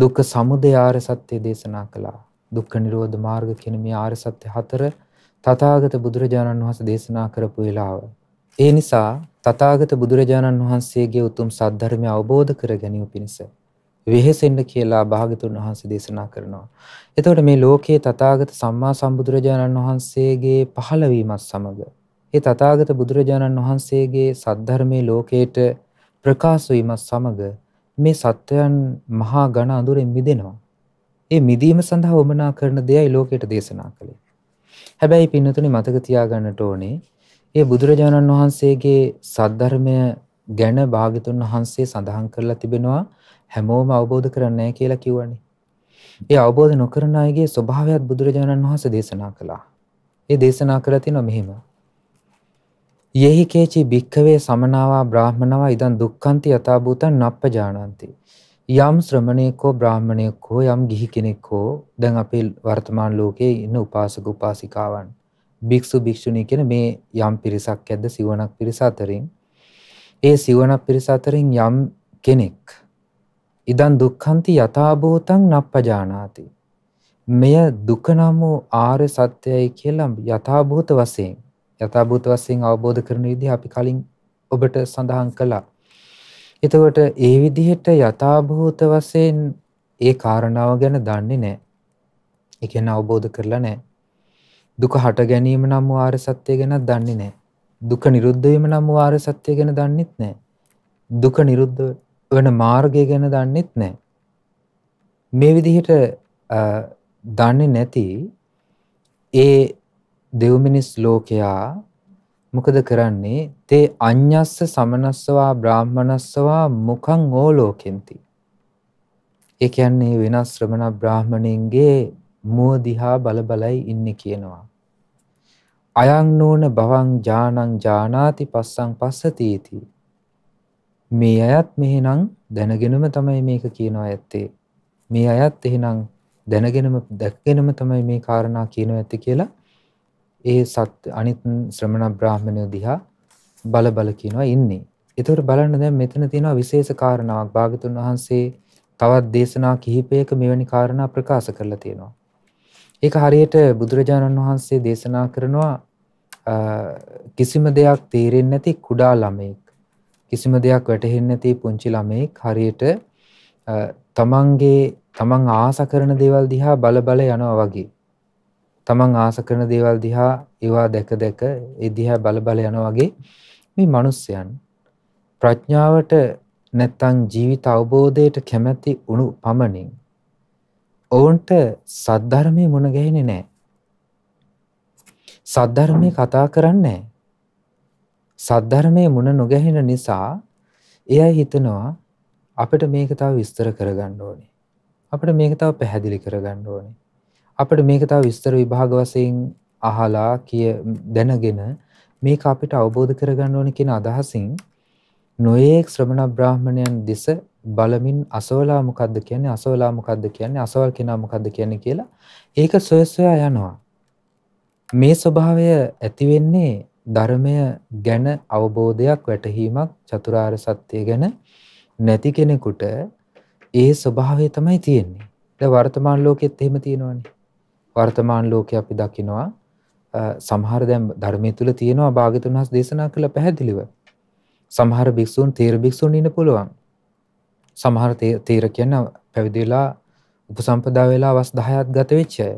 S1: දුක්ඛ සමුදය ආර සත්‍ය දේශනා කළා දුක්ඛ නිරෝධ මාර්ග කියන මේ ආර සත්‍ය හතර තථාගත බුදුරජාණන් වහන්සේ දේශනා කරපු වෙලාව ඒ නිසා තථාගත බුදුරජාණන් වහන්සේගේ උතුම් සද්ධර්මය අවබෝධ කර ගැනීම පිණිස වෙහෙසෙන්න කියලා භාගතුන් වහන්සේ දේශනා කරනවා. එතකොට මේ ලෝකයේ තථාගත සම්මා සම්බුදුරජාණන් වහන්සේගේ පහළවීමත් සමග ඒ තථාගත බුදුරජාණන් වහන්සේගේ සද්ධර්මයේ ලෝකයට ප්‍රකාශ වීමත් සමග මේ සත්වයන් මහා ඝන අඳුරෙන් මිදෙනවා. ඒ මිදීම සඳහා වමනා කරන දෙයයි ලෝකයට දේශනා කළේ. හැබැයි පින්නතුනි මතක තියාගන්නට ඕනේ ඒ බුදුරජාණන් වහන්සේගේ සද්ධර්මය ගැන භාග්‍යතුන් වහන්සේ සඳහන් කරලා තිබෙනවා හැමෝම අවබෝධ කරන්නේ නැහැ කියලා කිව්වනේ. ඒ අවබෝධ නොකරන අයගේ ස්වභාවයත් බුදුරජාණන් වහන්සේ දේශනා කළා. ඒ දේශනා කරලා තියෙනවා මෙහෙම. යෙහි කේචි භික්ඛවේ සමනාවා බ්‍රාහමනවා ඉදන් දුක්ඛන්ති යථාභූතං නප්පජානಂತಿ. යම් ශ්‍රමණේකෝ බ්‍රාහමණේකෝ යම් ගිහි කෙනෙක් හෝ දැන් අපේ වර්තමාන ලෝකයේ ඉන්න උපාසක උපාසිකාවන් භික්ෂු භික්ෂුණී කියන මේ යම් පිරිසක් ඇද්ද සිවණක් පිරිස අතරින් ඒ සිවණක් පිරිස අතරින් යම් කෙනෙක් ඉදන් දුක්ඛන්ති යථාභූතං නප්පජානාති මෙය දුක නම් වූ ආර්ය සත්‍යයයි කියලා යථාභූත වශයෙන් යථාභූත වශයෙන් අවබෝධ කරන විදිහ අපි කලින් ඔබට සඳහන් කළා. එතකොට ඒ විදිහට යථාභූත වශයෙන් ඒ කාරණාව ගැන දන්නේ නැහැ. ඒ කියන්නේ අවබෝධ කරලා නැහැ. දුක හට ගැනීම නම් වූ ආර්ය සත්‍ය ගැන දන්නේ නැහැ. දුක නිරුද්ධ වීම නම් වූ ආර්ය සත්‍ය ගැන දන්නෙත් නැහැ. දුක නිරුද්ධ වෙන මාර්ගය ගැන දන්නෙත් නැහැ. මේ විදිහට දන්නේ නැති ඒ දෙව්මිනිස් ලෝකයා මොකද කරන්නේ? තේ අඤ්ඤස්ස සමනස්සවා බ්‍රාහමනස්සවා මුඛං ඕලෝකෙන්ති. ඒ කියන්නේ වෙනස් ශ්‍රමණ බ්‍රාහමණින්ගේ මුව දිහා බලබලයි ඉන්නේ කියනවා. අයං නෝන භවං ඥානං ඥානාති පස්සං පස්සතිති. මේ අයත් මෙහෙනම් දැනගෙනම තමයි මේක කියනවා ඇත්තේ. මේ අයත් එහෙනම් දැනගෙනම දැක්ගෙනම තමයි මේ කාරණා කියනවා ඇත්තේ කියලා ඒ සත් අනිත් ශ්‍රමණ බ්‍රාහමණය දිහා බල බල කියනවා ඉන්නේ. ඒතකොට බලන්න දැන් මෙතන තියෙනවා විශේෂ කාරණාවක්. භාගතුන් වහන්සේ තවත් දේශනා කිහිපයක මෙවැනි කාරණා ප්‍රකාශ කරලා තියෙනවා. ඒක හරියට බුදුරජාණන් වහන්සේ දේශනා කරනවා කිසිම දෙයක් තේරෙන්නේ නැති කුඩා ළමෙක් කිසිම දෙයක් වැටහෙන්නේ නැති පුංචි ළමෙක් හරියට තමන්ගේ තමන් ආස කරන දේවල් දිහා බල බල යනවා වගේ තමන් ආස කරන දේවල් දිහා ඒවා දැක දැක ඒ දිහා බල බල යනවා වගේ මේ මිනිස්යන් ප්‍රඥාවට නැත්තම් ජීවිත අවබෝධයට කැමැති උණු පමණින් ඔවුන්ට සද්ධර්මයේ මුණ ගැහෙන්නේ නැහැ. සද්ධර්මයේ කතා කරන්නේ නැහැ. සද්ධර්මයේ මුණ නොගැහෙන නිසා එයා හිතනවා අපිට මේක තව විස්තර කරගන්න ඕනේ. අපිට මේක තව පැහැදිලි කරගන්න ඕනේ. අපිට මේක තව විස්තර විභාග වශයෙන් අහලා කිය දැනගෙන මේක අපිට අවබෝධ කරගන්න ඕනේ කියන අදහසින් නොයේක් ශ්‍රමණ බ්‍රාහමණයන් දෙස බලමින් අසවලා මොකද්ද කියන්නේ අසවලා මොකද්ද කියන්නේ අසවල් කෙනා මොකද්ද කියන්නේ කියලා ඒක සොයසොයා යනවා මේ ස්වභාවය ඇති වෙන්නේ ධර්මය ගැන අවබෝධයක් වැටහීමක් චතුරාර්ය සත්‍ය ගැන නැති කෙනෙකුට ඒ ස්වභාවය තමයි තියෙන්නේ දැන් වර්තමාන ලෝකෙත් එහෙම තියෙනවනේ වර්තමාන ලෝකේ අපි දකිනවා සමහර දැන් ධර්මයේ තුල තියෙනවා භාග්‍යතුන් හස් දේශනා කළ පැහැදිලිව සමහර භික්ෂූන් තීර භික්ෂූන් ඉන්න පුළුවන් සමහර තීර කියන්න පැවිදිලා උපසම්පදා වෙලා වස් 10ක් ගත වෙච්ච අය.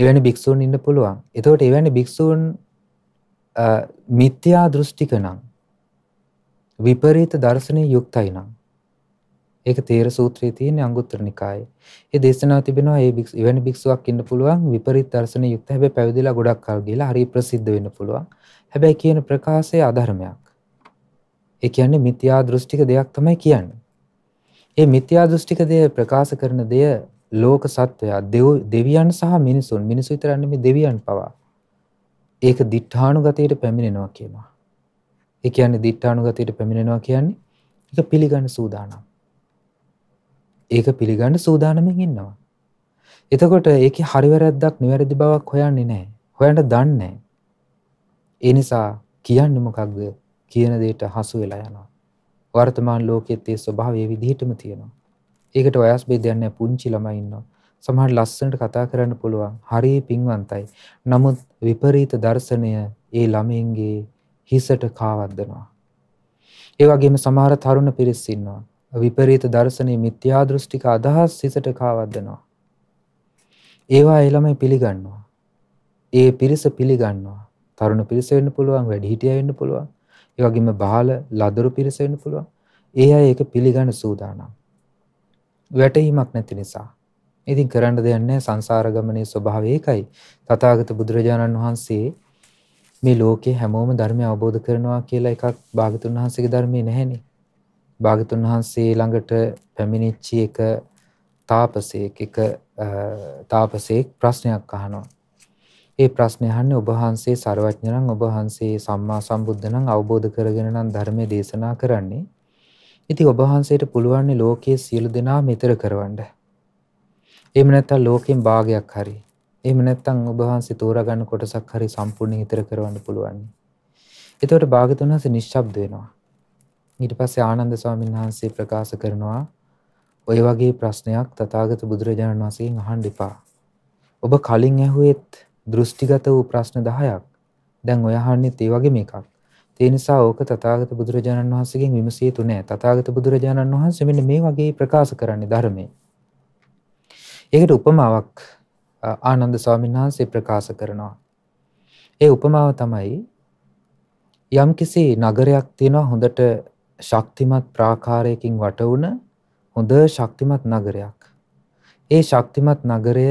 S1: එවැනි භික්ෂූන් ඉන්න පුළුවන්. එතකොට එවැනි භික්ෂූන් මිත්‍යා දෘෂ්ටික නම් විපරීත දර්ශනයේ යුක්තයි නම් ඒක තේර සූත්‍රයේ තියෙන අංගුත්තර නිකායේ. ඒ දේශනාව තිබෙනවා ඒ භික්ෂු එවැනි භික්ෂුවක් ඉන්න පුළුවන් විපරීත දර්ශනයේ යුක්ත හැබැයි පැවිදිලා ගොඩක් කල් ගිහලා හරි ප්‍රසිද්ධ වෙන්න පුළුවන්. හැබැයි කියන ප්‍රකාශය අධර්මයක්. ඒ කියන්නේ මිත්‍යා දෘෂ්ටික දෙයක් තමයි කියන්නේ. ඒ මිත්‍යා දෘෂ්ටික දෙය ප්‍රකාශ කරන දෙය ලෝක සත්වයා දෙවියන් සහ මිනිසුන් මිනිසු විතරන්නේ මේ දෙවියන් පවා. ඒක දිඨානුගතයට පැමිණෙනවා කියනවා. ඒ කියන්නේ දිඨානුගතයට පැමිණෙනවා කියන්නේ ඒක පිළිගන්න සූදානම්. ඒක පිළිගන්න සූදානමින් ඉන්නවා. එතකොට ඒකේ හරි වැරද්දක් නිවැරදි බවක් හොයන්නේ නැහැ. හොයන්න දන්නේ නැහැ. ඒ නිසා කියන්නේ මොකක්ද? කියන දේට හසු වෙලා යනවා. වර්තමාන ලෝකෙත් ඒ ස්වභාවය විදිහටම තියෙනවා. ඒකට වයස් බේදයක් නැහැ පුංචි ළමයි ඉන්නවා. සමහර ලස්සනට කතා කරන්න පුළුවන්. හරිය පින්වන්තයි. නමුත් විපරීත දර්ශනය ඒ ළමයින්ගේ හිසට කාවද්දනවා. ඒ වගේම සමහර තරුණ පිරිස් ඉන්නවා. විපරීත දර්ශනයේ මිත්‍යා දෘෂ්ටික අදහස් හිසට කාවද්දනවා. ඒවා ඒ ළමයි පිළිගන්නවා. ඒ පිරිස පිළිගන්නවා. තරුණ පිරිස වෙන්න පුළුවන්, වැඩිහිටියා වෙන්න පුළුවන්. ඒ වගේම බාල ලදරු පිරිස වෙන්න පුළුවන්. ඒ අය ඒක පිළිගන්න සූදානම්. වැටහීමක් නැති නිසා. ඉතින් කරන්න දෙයක් නැහැ සංසාර ගමනේ ස්වභාවය ඒකයි. තථාගත බුදුරජාණන් වහන්සේ මේ ලෝකේ හැමෝම ධර්මය අවබෝධ කරනවා කියලා එකක් භාගතුන් වහන්සේගේ ධර්මයේ නැහෙනේ. භාගතුන් වහන්සේ ළඟට පැමිණිච්ච එක තාපසයෙක් එක තාපසයෙක් ප්‍රශ්නයක් අහනවා. ඒ ප්‍රශ්නේ අහන්නේ ඔබ වහන්සේ ਸਰවඥ නම් ඔබ වහන්සේ සම්මා සම්බුද්ධ නම් අවබෝධ කරගෙන නම් ධර්මයේ දේශනා කරන්නේ. ඉතින් ඔබ වහන්සේට පුළුවන් ලෝකයේ සියලු දෙනා මෙතර කරවන්න. එහෙම නැත්නම් ලෝකෙන් භාගයක් හරි. එහෙම නැත්නම් ඔබ වහන්සේ තෝරාගන්න කොටසක් හරි සම්පූර්ණ හිතර කරවන්න පුළුවන්. එතකොට භාගතුන් වහන්සේ නිශ්ශබ්ද වෙනවා. ඊට පස්සේ ආනන්ද ස්වාමීන් වහන්සේ ප්‍රකාශ කරනවා ඔය වගේ ප්‍රශ්නයක් තථාගත බුදුරජාණන් වහන්සේගෙන් අහන්න එපා. ඔබ කලින් ඇහුවෙත් දෘෂ්ටිගත වූ ප්‍රශ්න 10ක් දැන් ඔය අහන්නෙත් ඒ වගේම එකක් ඒ නිසා ඕක තථාගත බුදුරජාණන් වහන්සේගෙන් විමසිය යුතු නෑ තථාගත බුදුරජාණන් වහන්සේ මෙන්න මේ වගේ ප්‍රකාශ කරන්නේ ධර්මයේ ඒකට උපමාවක් ආනන්ද ස්වාමීන් වහන්සේ ප්‍රකාශ කරනවා ඒ උපමාව තමයි යම්කිසි නගරයක් තියෙනවා හොඳට ශක්තිමත් ප්‍රාකාරයකින් වටවුණ හොඳ ශක්තිමත් නගරයක් ඒ ශක්තිමත් නගරය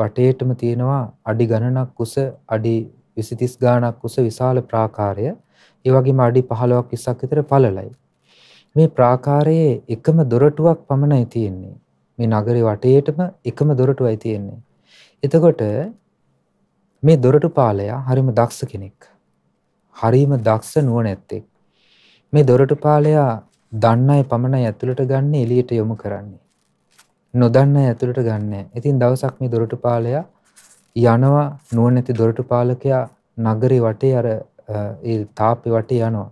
S1: වටේටම තියෙනවා අඩි ගණනක් උස අඩි 20 ගානක් උස විශාල ප්‍රාකාරය. ඒ වගේම අඩි 15ක් 20ක් විතර පළලයි. මේ ප්‍රාකාරයේ එකම දොරටුවක් පමණයි තියෙන්නේ. මේ නගරේ වටේටම එකම දොරටුවයි තියෙන්නේ. එතකොට මේ දොරටු පාලයා හරිම දක්ෂ කෙනෙක්. හරිම දක්ෂ නුවණැත්තෙක්. මේ දොරටු පාලයා දන්නයි පමණයි ඇතුළට ගන්න එළියට යොමු කරන්නේ. නොදන්න ඇතුළට ගන්න. ඉතින් දවසක් මේ දොරටු පාලයා යනවා නුවණැති දොරටු පාලකයා නගරේ වටේ අර ඒ තාප්පේ වටේ යනවා.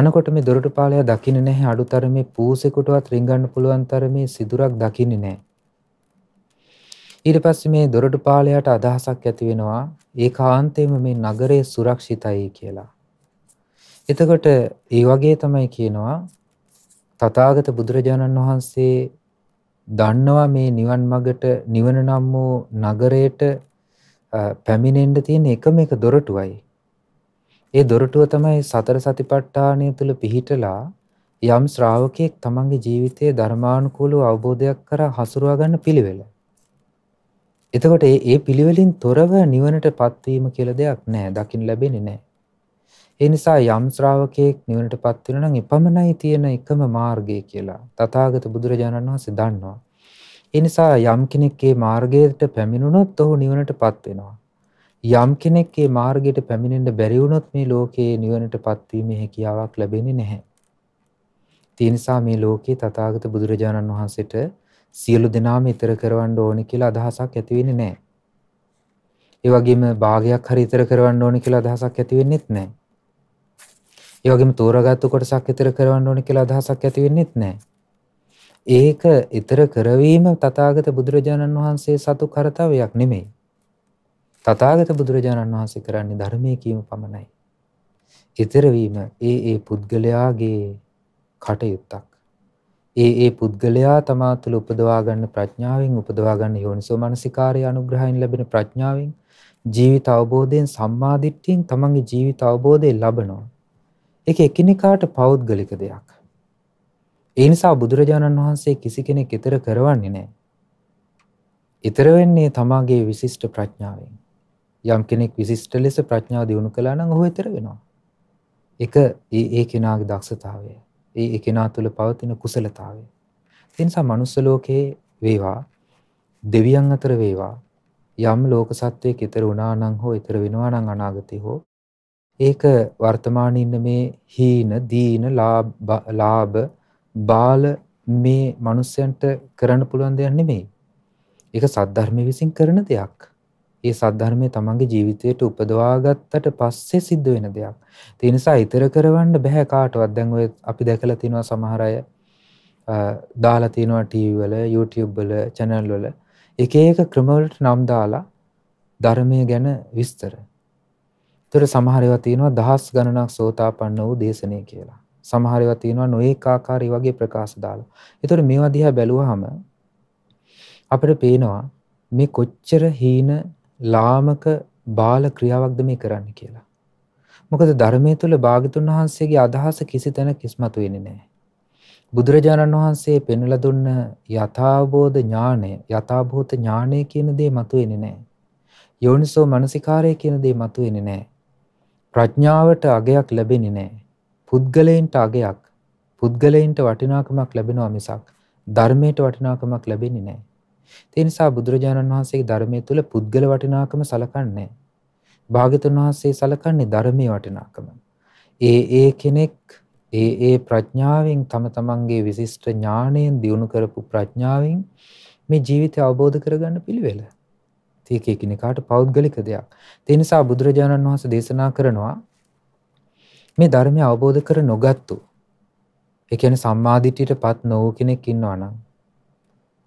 S1: යනකොට මේ දොරටු පාලයා දකින්නේ නැහැ අඩුතරමේ පූසෙකුටවත් රිංගන්න පුළුවන් තරමේ සිදුරක් දකින්නේ නැහැ. ඊට පස්සේ මේ දොරටු පාලයාට අදහසක් ඇති වෙනවා ඒකාන්තයෙන්ම මේ නගරය සුරක්ෂිතයි කියලා. එතකොට ඒ වගේ තමයි කියනවා තථාගත බුදුරජාණන් වහන්සේ දන්නවා මේ නිවන් මගට නිවන නම් වූ නගරයට පැමිණෙන්න තියෙන එකම එක දොරටුවයි. ඒ දොරටුව තමයි සතර සතිපට්ඨානය තුල පිහිටලා යම් ශ්‍රාවකයෙක් තමන්ගේ ජීවිතයේ ධර්මානුකූලව අවබෝධයක් කර හසුරුවා ගන්න පිළිවෙල. එතකොට ඒ පිළිවෙලින් තොරව නිවනටපත් වීම කියලා දෙයක් නැහැ. දකින්න ලැබෙන්නේ නැහැ. ඒ නිසා යම් ශ්‍රාවකයෙක් නිවනටපත් වෙනවා නම් එපමණයි තියෙන එකම මාර්ගය කියලා තථාගත බුදුරජාණන් වහන්සේ දන්නවා. ඒ නිසා යම් කෙනෙක් මේ මාර්ගයට පැමිණුණොත් ඔහු නිවනටපත් වෙනවා. යම් කෙනෙක් මේ මාර්ගයට පැමිණෙන්න බැරි වුණොත් මේ ලෝකයේ නිවනටපත් වීමේ හැකියාවක් ලැබෙන්නේ නැහැ. ඒ නිසා මේ ලෝකේ තථාගත බුදුරජාණන් වහන්සේට සියලු දෙනාම ඊතර කරවන්න ඕනේ කියලා අදහසක් ඇති වෙන්නේ නැහැ. ඒ වගේම භාගයක් හරි ඊතර කරවන්න ඕනේ කියලා අදහසක් ඇති වෙන්නේත් නැහැ. ඒ වගේම තෝරාගත්තු කොටසක් ඊතර කරවන්න ඕනේ කියලා අදහසක් ඇති වෙන්නේත් නැහැ. ඒක ඊතර කරවීම තථාගත බුදුරජාණන් වහන්සේ සතු කරතවයක් නෙමෙයි. තථාගත බුදුරජාණන් වහන්සේ කරන්නේ ධර්මයේ කීම පමණයි. ඊතර වීම ඒ ඒ පුද්ගලයාගේ කටයුත්තක්. ඒ ඒ පුද්ගලයා තමා තුළ උපදවා ගන්න ප්‍රඥාවෙන් උපදවා ගන්න යෝනිසෝ මනසිකාරය අනුග්‍රහයෙන් ලැබෙන ප්‍රඥාවෙන් ජීවිත අවබෝධයෙන් සම්මාදිට්ඨියෙන් තමන්ගේ ජීවිත අවබෝධය ලබනවා. එක එකිනෙකාට පෞද්ගලික දෙයක්. ඒ නිසා බුදුරජාණන් වහන්සේ කිසි කෙනෙක් ඊතර කරවන්නේ නැහැ. ඊතර වෙන්නේ තමාගේ විශිෂ්ට ප්‍රඥාවෙන්. යම් කෙනෙක් විශිෂ්ට ලෙස ප්‍රඥාව දියුණු කළා නම් ඔහු ඊතර වෙනවා. එක ඒ ඒ කෙනාගේ දක්ෂතාවය, ඒ ඒ කෙනා තුළ පවතින කුසලතාවය. ඒ නිසා manuss ලෝකයේ වේවා, දෙවියන් අතර වේවා, යම් ලෝක සත්වයක ඊතර වුණා නම් හෝ ඊතර වෙනවා නම් අනාගතේ හෝ ඒක වර්තමානයේ ඉන්න මේ හීන, දීන, ලාභ, බාල මේ මිනිස්යන්ට කරන්න පුළුවන් දෙයක් නෙමෙයි. ඒක සද්ධර්මයේ විසින් කරන දෙයක්. ඒ සද්ධර්මය තමන්ගේ ජීවිතයට උපදවාගත්තට පස්සේ සිද්ධ වෙන දෙයක්. ඒ නිසා ඊතර කරවන්න බෑ කාටවත්. දැන් ඔය අපි දැකලා තිනවා සමහර අය දාලා තිනවා ටීවී වල, YouTube වල, channel වල එක එක ක්‍රමවලට නම් දාලා ධර්මය ගැන විස්තර ඒතර සමහර ඒවා තියෙනවා දහස් ගණනක් සෝතාපන්න වූ දේශනේ කියලා. සමහර ඒවා තියෙනවා නොඑක ආකාරي වගේ ප්‍රකාශ දාලා. ඒතර මේවා දිහා බැලුවාම අපිට පේනවා මේ කොච්චර හීන ලාමක බාල ක්‍රියාවක්ද මේ කරන්න කියලා. මොකද ධර්මය තුළ භාගිතුන් වහන්සේගේ අදහස කිසි තැන කිස්මතු වෙන්නේ නැහැ. බුදුරජාණන් වහන්සේ පෙන්වලා දුන්න යථාබෝධ ඥාණය, යථාභූත ඥාණය කියන දේ මතු වෙන්නේ නැහැ. යෝනිසෝ මනසිකාරය කියන දේ මතු වෙන්නේ නැහැ. ප්‍රඥාවට අගයක් ලැබෙන්නේ නැහැ. පුද්ගලයන්ට අගයක් පුද්ගලයන්ට වටිනාකමක් ලැබෙනවා මිසක් ධර්මයට වටිනාකමක් ලැබෙන්නේ නැහැ. ඒ නිසා බුදුරජාණන් වහන්සේගේ ධර්මයේ තුල පුද්ගල වටිනාකම සලකන්නේ භාග්‍යතුන් වහන්සේ සලකන්නේ ධර්මයේ වටිනාකම. ඒ ඒ කෙනෙක් ඒ ඒ ප්‍රඥාවෙන් තම තමන්ගේ විශිෂ්ට ඥාණයෙන් දියුණු කරපු ප්‍රඥාවෙන් මේ ජීවිතය අවබෝධ කරගන්න පිළිවෙල. ඒක එකිනෙකාට පෞද්ගලික දෙයක්. ඒ නිසා බුදුරජාණන් වහන්සේ දේශනා කරනවා මේ ධර්මය අවබෝධ කර නොගත්තු ඒ කියන්නේ සම්මාදිටියටපත් නොවු කෙනෙක් ඉන්නවා නම්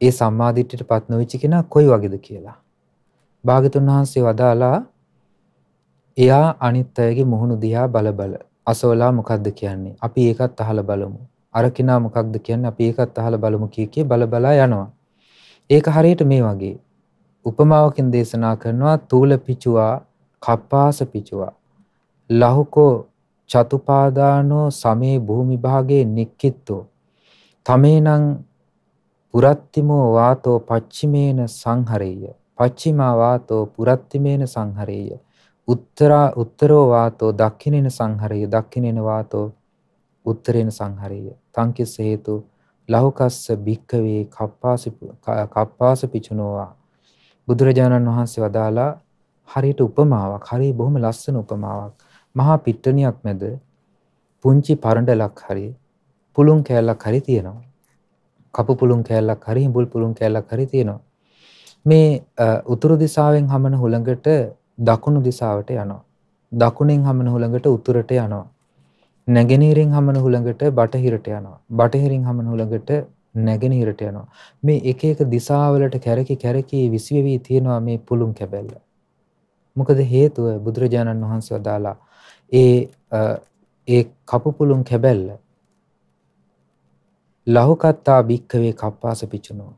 S1: ඒ සම්මාදිටියටපත් නොවිච්ච කෙනා කොයි වගේද කියලා. භාගතුන් වහන්සේ වදාලා එයා අනිත් අයගේ මුහුණු දිහා බලබල අසවලා මොකක්ද කියන්නේ? අපි ඒකත් අහලා බලමු. අර කෙනා මොකක්ද කියන්නේ? අපි ඒකත් අහලා බලමු කී කී බලබලා යනවා. ඒක හරියට මේ වගේ උපමාවකින් දේශනා කරනවා තූල පිචුවා කප්පාස පිචුවා ලහුකෝ චතුපාදානෝ සමේ භූමි භාගේ නික්කිත්තෝ තමේනං පුරත්තිමෝ වාතෝ පච්චිමේන සංහරේය පච්චිමා වාතෝ පුරත්තිමේන සංහරේය උත්තරා උත්තරෝ වාතෝ දක්ඛිනේන සංහරේය දක්ඛිනේන වාතෝ උත්තරේන සංහරේය තංකිස හේතු ලහුකස්ස භික්කවේ කප්පාස කප්පාස පිචුනෝවා බුදුරජාණන් වහන්සේ වදාලා හරියට උපමාවක් හරිය බොහොම ලස්සන උපමාවක් මහා පිට්ටනියක් මැද පුංචි පරඬලක් හරි පුළුන් කෑල්ලක් හරි තියෙනවා කපු පුළුන් කෑල්ලක් හරි හිඹුල් පුළුන් කෑල්ලක් හරි තියෙනවා මේ උතුරු දිසාවෙන් හමන හුළඟට දකුණු දිසාවට යනවා දකුණෙන් හමන හුළඟට උතුරට යනවා නැගෙනීරෙන් හමන හුළඟට බටහිරට යනවා බටහිරින් හමන හුළඟට නැගෙනහිරට යනවා. මේ එක එක දිසාවලට කැරකි කැරකි විසිවි තියෙනවා මේ පුළුන් කැබැල්ල. මොකද හේතුව බුදුරජාණන් වහන්සේ වදාලා ඒ ඒ කපු පුළුන් කැබැල්ල ලහුකත්තා භික්කවේ කප්පාස පිචුනෝ.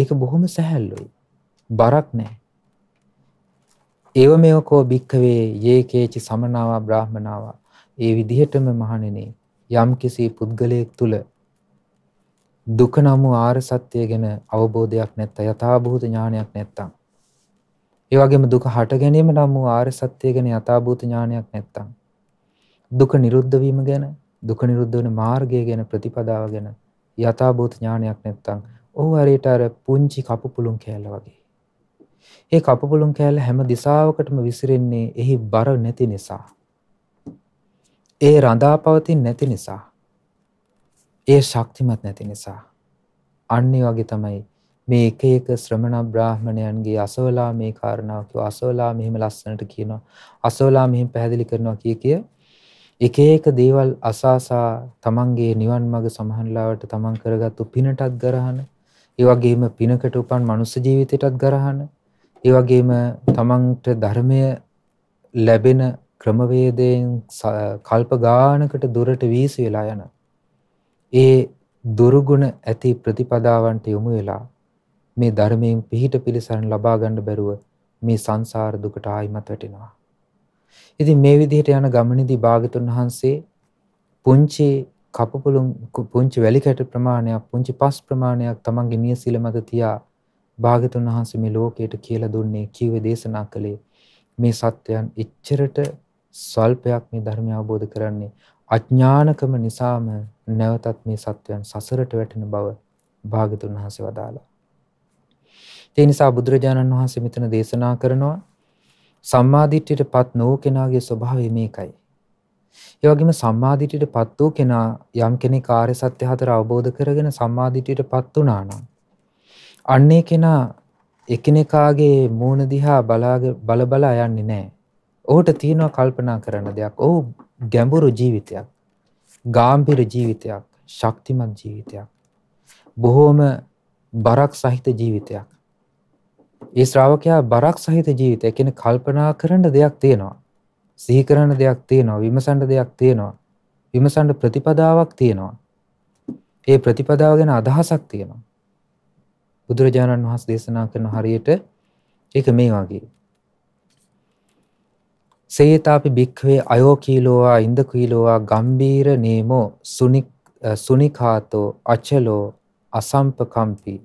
S1: ඒක බොහොම සැහැල්ලුයි. බරක් නැහැ. ඒව මේකෝ භික්කවේ යේකේචි සමනාවා බ්‍රාහමනාවා. ඒ විදිහටම මහණෙනි යම්කිසි පුද්ගලයෙක් තුල දුක නම් ආර්ය සත්‍යය ගැන අවබෝධයක් නැත්තා යථාභූත ඥානයක් නැත්තා. ඒ වගේම දුක හට ගැනීම නම් ආර්ය සත්‍යය ගැන යථාභූත ඥානයක් නැත්තා. දුක නිරුද්ධ වීම ගැන දුක නිරුද්ධ වෙන මාර්ගය ගැන ප්‍රතිපදාව ගැන යථාභූත ඥානයක් නැත්නම් ඔහු හරියට අර පුංචි කපුපුලුම් කෑල්ල වගේ. ඒ කපුපුලුම් කෑල්ල හැම දිශාවකටම විසිරෙන්නේ එහි බර නැති නිසා. ඒ රඳා පවතින්නේ නැති නිසා. ඒ ශක්තිමත් නැති නිසා. අන්නේ වගේ තමයි මේ එක එක ශ්‍රමණ බ්‍රාහ්මණයන්ගේ අසවලා මේ කාරණාව කිව්වා. අසවලා මෙහිම ලස්සනට කියනවා. අසවලා මෙහිම පැහැදිලි කරනවා කිය කිය එක එක දේවල් අසාසා තමන්ගේ නිවන් මඟ සමහන්ලාවට තමන් කරගත්තු පිනටත් ගරහන ඒ වගේම පිනකට උපන් මනුස්ස ජීවිතයටත් ගරහන ඒ වගේම තමන්ට ධර්මය ලැබෙන ක්‍රමවේදයෙන් කල්ප ගානකට දුරට වීසි වෙලා යනවා ඒ දුරුගුණ ඇති ප්‍රතිපදාවන්ට යොමු වෙලා මේ ධර්මයෙන් පිහිට පිළිසරණ ලබා ගන්න බැරුව මේ සංසාර දුකට ආයිමත් වැටෙනවා. ඉතින් මේ විදිහට යන ගමනේදී භාගතුන් වහන්සේ පුංචි කපපුලුම් පුංචි වැලිකැට ප්‍රමාණයක් පුංචි පස් ප්‍රමාණයක් තමන්ගේ නියසිල මත තියා භාගතුන් වහන්සේ මේ ලෝකයට කියලා දුන්නේ කීවේ දේශනා කළේ මේ සත්‍යයන් එච්චරට සල්පයක් මේ ධර්මය අවබෝධ කරන්නේ අඥානකම නිසාම නැවතත් මේ සත්වයන් සසරට වැටෙන බව භාගතුන් වහන්සේ වදාලා. ඒ නිසා බුදුරජාණන් වහන්සේ මෙතන දේශනා කරනවා සම්මාදිට්ඨියටපත් නොවූ කෙනාගේ ස්වභාවය මේකයි. ඒ වගේම සම්මාදිට්ඨියටපත් වූ කෙනා යම් කෙනෙක් ආර්ය සත්‍ය හතර අවබෝධ කරගෙන සම්මාදිට්ඨියටපත් වුණා නම් අන්නේ කෙනා එකිනෙකාගේ මූණ දිහා බලාග බල බලා යන්නේ නැහැ. ඔහුට තියෙනවා කල්පනා කරන දෙයක්. ඔහු ගැඹුරු ජීවිතයක් ගාම්භිර ජීවිතයක් ශක්තිමත් ජීවිතයක් බොහෝම බරක් සහිත ජීවිතයක් ඒ ශ්‍රාවකයා බරක් සහිත ජීවිතය කියන කල්පනා කරන්න දෙයක් තියෙනවා සිහි කරන දෙයක් තියෙනවා විමසන්න දෙයක් තියෙනවා විමසන්න ප්‍රතිපදාවක් තියෙනවා ඒ ප්‍රතිපදාව ගැන අදහසක් තියෙනවා බුදුරජාණන් වහන්සේ දේශනා කරන හරියට ඒක මේ වගේ සේතාපි භික්වේ අයෝකීලෝවා ඉන්දකීලෝවා ගම්බීර නේමෝ සුනිකාතෝ අචලෝ අසම්පකම්පී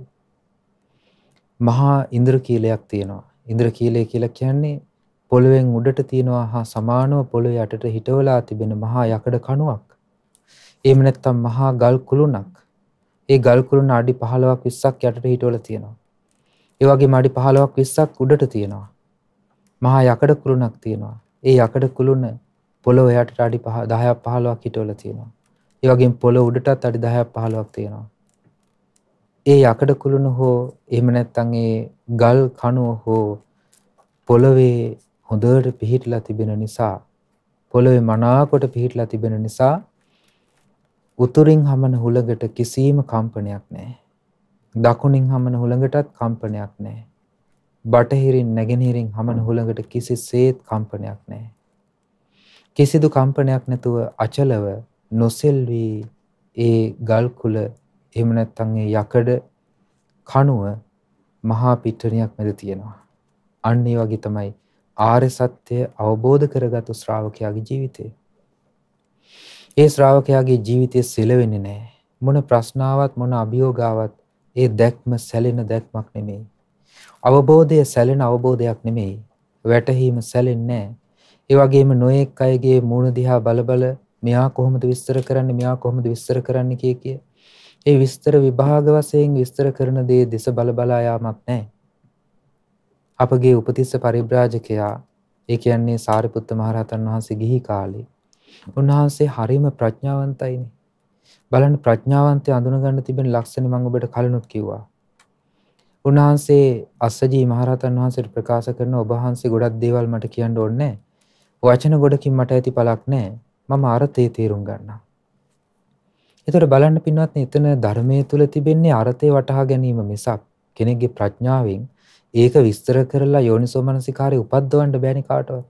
S1: මහා ඉන්ද්‍රකීලයක් තියෙනවා. ඉන්ද්‍රකීලය කියලා කියන්නේ පොළොවෙන් උඩට තියෙනවා හා සමානව පොළොවේ යටට හිටවලා තිබෙන මහා යකඩ කණුවක්. එහෙම නැත්නම් මහා ගල් කුළුණක්. ඒ ගල් කුළුණ අඩි 15ක් 20ක් යටට හිටවල තියෙනවා. ඒ වගේම අඩි 15ක් 20ක් උඩට තියෙනවා. මහා යකඩ කුළුණක් තියෙනවා. ඒ යකඩ කුළුණ පොළොව එහාට අඩි 5 10ක් 15ක් හිටවල තියෙනවා. ඒ වගේම පොළොව උඩටත් අඩි 10ක් 15ක් තියෙනවා. ඒ යකඩ කුළුණ හෝ එහෙම නැත්නම් ඒ ගල් කණුව හෝ පොළවේ හොඳට පිහිටලා තිබෙන නිසා පොළොවේ මනාකොට පිහිටලා තිබෙන නිසා උතුරින් හමන හුළඟට කිසිම කම්පනයක් නැහැ. දකුණින් හමන හුළඟටත් කම්පනයක් නැහැ. බටහිරින් නැගෙනහිරින් හමන හුළඟට කිසිසේත් කම්පනයක් නැහැ. කිසිදු කම්පනයක් නැතුව අචලව නොසෙල්වී ඒ ගල් කුල එහෙම නැත්නම් ඒ යකඩ කණුව මහා පිටරණයක් මැද තියෙනවා. අන්න ඒ වගේ තමයි ආර්ය සත්‍ය අවබෝධ කරගත්තු ශ්‍රාවකයාගේ ජීවිතය. ඒ ශ්‍රාවකයාගේ ජීවිතය සෙලවෙන්නේ නැහැ. මොන ප්‍රශ්නාවක් මොන අභියෝගාවක් ඒ දැක්ම සැලෙන දැක්මක් නෙමෙයි. අවබෝධය සැලෙන අවබෝධයක් නෙමෙයි. වැටහීම සැලෙන්නේ නැහැ. ඒ වගේම නොඑක් අයගේ මූණ දිහා බලබල මෙයා කොහොමද විස්තර කරන්නේ මෙයා කොහොමද විස්තර කරන්නේ කිය කිය. ඒ විස්තර විභාග වශයෙන් විස්තර කරන දේ දෙස බල බලා යාමක් නැහැ. අපගේ උපතිස්ස පරිබ්‍රාජකයා ඒ කියන්නේ සාරිපුත්ත මහරහතන් වහන්සේ ගිහි කාලේ උන්වහන්සේ හරිම ප්‍රඥාවන්තයිනේ. බලන්න ප්‍රඥාවන්තය අඳුනගන්න තිබෙන ලක්ෂණ මම ඔබට කලිනුත් කිව්වා. උන්වහන්සේ අස්සජී මහරහතන් වහන්සේට ප්‍රකාශ කරන ඔබ වහන්සේ ගොඩක් දේවල් මට කියන්න ඕනේ වචන ගොඩකින් මට ඇති පළක් නැහැ. මම අර්ථය තේරුම් ගන්නවා. ඒතර බලන්න පින්වත්නි, එතන ධර්මයේ තුල තිබෙන්නේ අර්ථය වටහා ගැනීම මිසක් කෙනෙක්ගේ ප්‍රඥාවෙන් ඒක විස්තර කරලා යෝනිසෝමනසිකාරය උපද්දවන්න බෑනේ කාටවත්.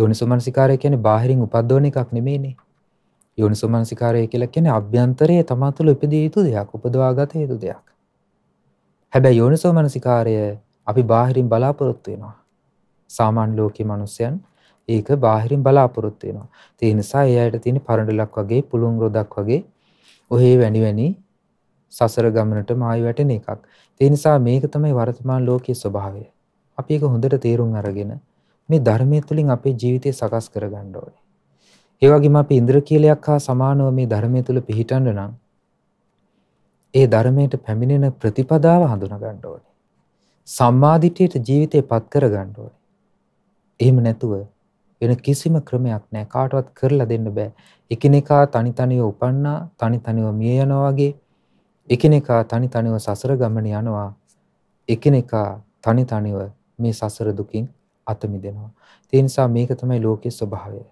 S1: යෝනිසෝමනසිකාරය කියන්නේ බාහිරින් උපද්දවන එකක් නෙමෙයිනේ. යෝනිසෝමනසිකාරය කියලා කියන්නේ අභ්‍යන්තරයේ තමා තුළ උපදී යුතු දෙයක්, උපදවාගත යුතු දෙයක්. හැබැයි යෝනිසෝ මනසිකාරය අපි බාහිරින් බලාපොරොත්තු වෙනවා. සාමාන්‍ය ලෝකයේ මිනිසයන් ඒක බාහිරින් බලාපොරොත්තු වෙනවා. ඒ නිසා ඒ අයට තියෙන පරඬලක් වගේ, පුළුන් රොදක් වගේ ඔහේ වැනි වැනි සසර ගමනට මායි වැටෙන එකක්. ඒ නිසා මේක තමයි වර්තමාන ලෝකයේ ස්වභාවය. අපි ඒක හොඳට තේරුම් අරගෙන මේ ධර්මයේ තුලින් අපේ ජීවිතය සකස් කරගන්න ඕනේ. ඒ වගේම අපි ඉන්ද්‍රකීලයක් හා සමානව මේ ධර්මයේ තුල පිහිටන්න නම් ඒ ධර්මයට පැමිණෙන ප්‍රතිපදාව හඳුන ගන්න ඕනේ. සම්මාදිටයට ජීවිතේ පත් කර ගන්න ඕනේ. එහෙම නැතුව වෙන කිසිම ක්‍රමයක් නැහැ කාටවත් කරලා දෙන්න බෑ. එකිනෙකා තනි තනිව උපන්නා, තනි තනිව මිය යනවා වගේ එකිනෙකා තනි තනිව සසර ගමන යනවා. එකිනෙකා තනි තනිව මේ සසර දුකින් අත මිදෙනවා. ඒ නිසා මේක තමයි ලෝකයේ ස්වභාවය.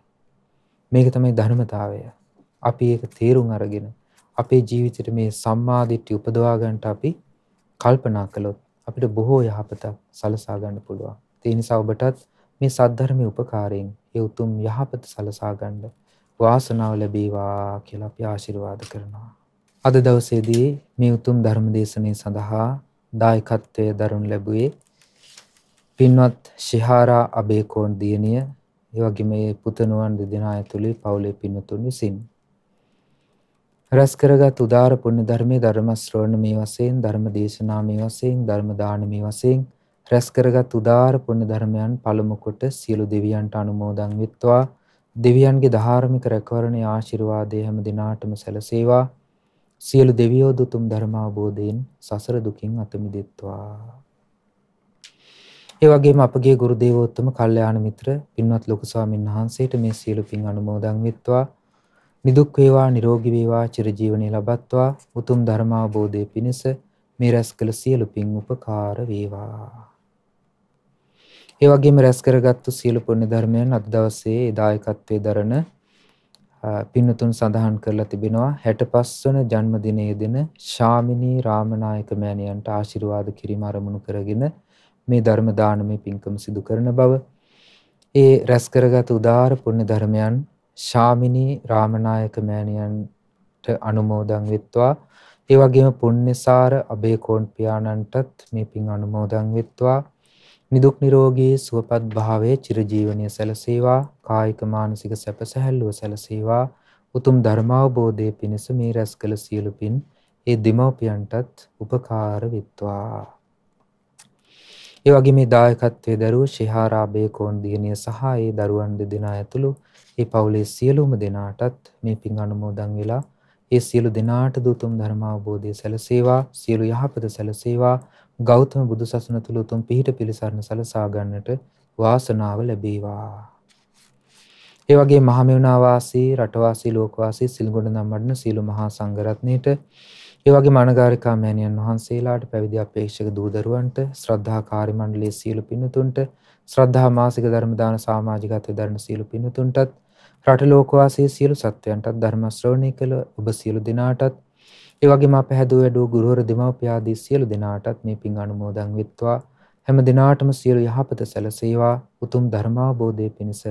S1: මේක තමයි ධර්මතාවය. අපි ඒක තේරුම් අරගෙන අපේ ජීවිතේට මේ සම්මාදිට්ඨිය උපදවා ගන්නට අපි කල්පනා කළොත් අපිට බොහෝ යහපතක් සලසා ගන්න පුළුවන්. ඒ නිසා ඔබටත් මේ සද්ධර්මයේ උපකාරයෙන් ඒ උතුම් යහපත සලසා ගන්න වාසනාව ලැබේවා කියලා අපි ආශිර්වාද කරනවා. අද දවසේදී මේ උතුම් ධර්ම දේශනාව සඳහා දායකත්වයේ දරුණු ලැබුවේ පින්වත් ශිහාරා අබේකෝන් දියණිය, ඒ වගේම මේ පුතණුවන් දෙදෙනා ඇතුළේ පවුලේ පින්වතුන් විසිනි. රැස් කරගත් උදාර පුණ්‍ය ධර්මයේ ධර්ම ශ්‍රවණ මේ වශයෙන් ධර්ම දේශනා මේ වශයෙන් ධර්ම දාන මේ වශයෙන් රැස් කරගත් උදාර පුණ්‍ය ධර්මයන් පළමු කොට සියලු දෙවියන්ට අනුමෝදන් වෙත්වා දෙවියන්ගේ ධාර්මික රැකවරණේ ආශිර්වාදය හැම දිනාටම සැලසේවා සියලු දෙවියෝ දුතුම් ධර්ම අවබෝධයෙන් සසර දුකින් අත මිදෙත්වා ඒ වගේම අපගේ ගුරු දේවෝත්තම කල්යාණ මිත්‍ර පින්වත් ලොකු ස්වාමීන් වහන්සේට මේ සියලු පින් අනුමෝදන් වෙත්වා නිදුක් වේවා නිරෝගී වේවා චිරජීවනයේ ලබත්වා උතුම් ධර්මාබෝධය පිණිස මේ රැස් කළ සියලු පින් උපකාර වේවා. ඒ වගේම රැස් කරගත්තු සියලු පුණ්‍ය ධර්මයන් අද දවසේ දායකත්වයේ දරන පින්තුන් සඳහන් කරලා තිබෙනවා 65 වන ජන්මදිනයේ දින ශාමිනී රාමනායක මෑණියන්ට ආශිර්වාද කිරීම අරමුණු කරගෙන මේ ධර්ම දානමය පින්කම සිදු කරන බව ඒ රැස් කරගත් උදාාර පුණ්‍ය ධර්මයන් ශාමිනී රාමනායක මෑණියන්ට අනුමෝදන් වෙත්වා ඒ වගේම පුණ්‍යසාර අබේකෝන් පියාණන්ටත් මේ පින් අනුමෝදන් වෙත්වා නිදුක් නිරෝගී සුවපත් භාවයේ චිරජීවනයේ සැලසේවා කායික මානසික සැප සැහැල්ලුව සැලසේවා උතුම් ධර්මාවබෝධයේ පිණිස මේ රැස් කළ සියලු පින් ඒ දෙමව්පියන්ටත් උපකාර වෙත්වා ඒ වගේ මේ දායකත්වයේ දරුවෝ ශිහාරාබේ කෝන් දියණිය සහ ඒ දරුවන් දෙදෙනා ඇතුළු ඒ පවුලේ සියලුම දෙනාටත් මේ පින් අනුමෝදන් වෙලා ඒ සියලු දෙනාට දුතුම් ධර්ම අවබෝධය සැලසේවා සියලු යහපත සැලසේවා ගෞතම බුදු සසුන තුළ උතුම් පිහිට පිළිසරණ සලසා ගන්නට වාසනාව ලැබේවා. ඒ වගේ මහමෙවුනා වාසී රටවාසී ලෝකවාසී සිල්ගොඩ නම් වඩන සීළු මහා සංඝරත්නයට ඒ වගේ මානගාරිකා මෑණියන් වහන්සේලාට පැවිදි අපේක්ෂක දූදරුවන්ට ශ්‍රද්ධා කාර්ය මණ්ඩලයේ සීළු පින්තුන්ට ශ්‍රද්ධා මාසික ධර්ම දාන සමාජිකත්වයේ ධර්ම සීළු පින්තුන්ටත් රට ලෝකවාසී සියලු සත්වයන්ටත් ධර්ම ශ්‍රවණය කළ ඔබ සියලු දෙනාටත් ඒ වගේම අප හැදුව වැඩූ ගුරුවරු දෙමව්පියාදී සියලු දෙනාටත් මේ පින් අනුමෝදන් වෙත්වා හැම දිනාටම සියලු යහපත සැලසේවා උතුම් ධර්මාබෝධය පිණිස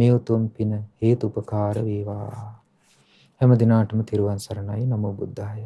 S1: මේ උතුම් පින හේතු උපකාර වේවා හැම දිනාටම තෙරුවන් සරණයි නමෝ බුද්ධාය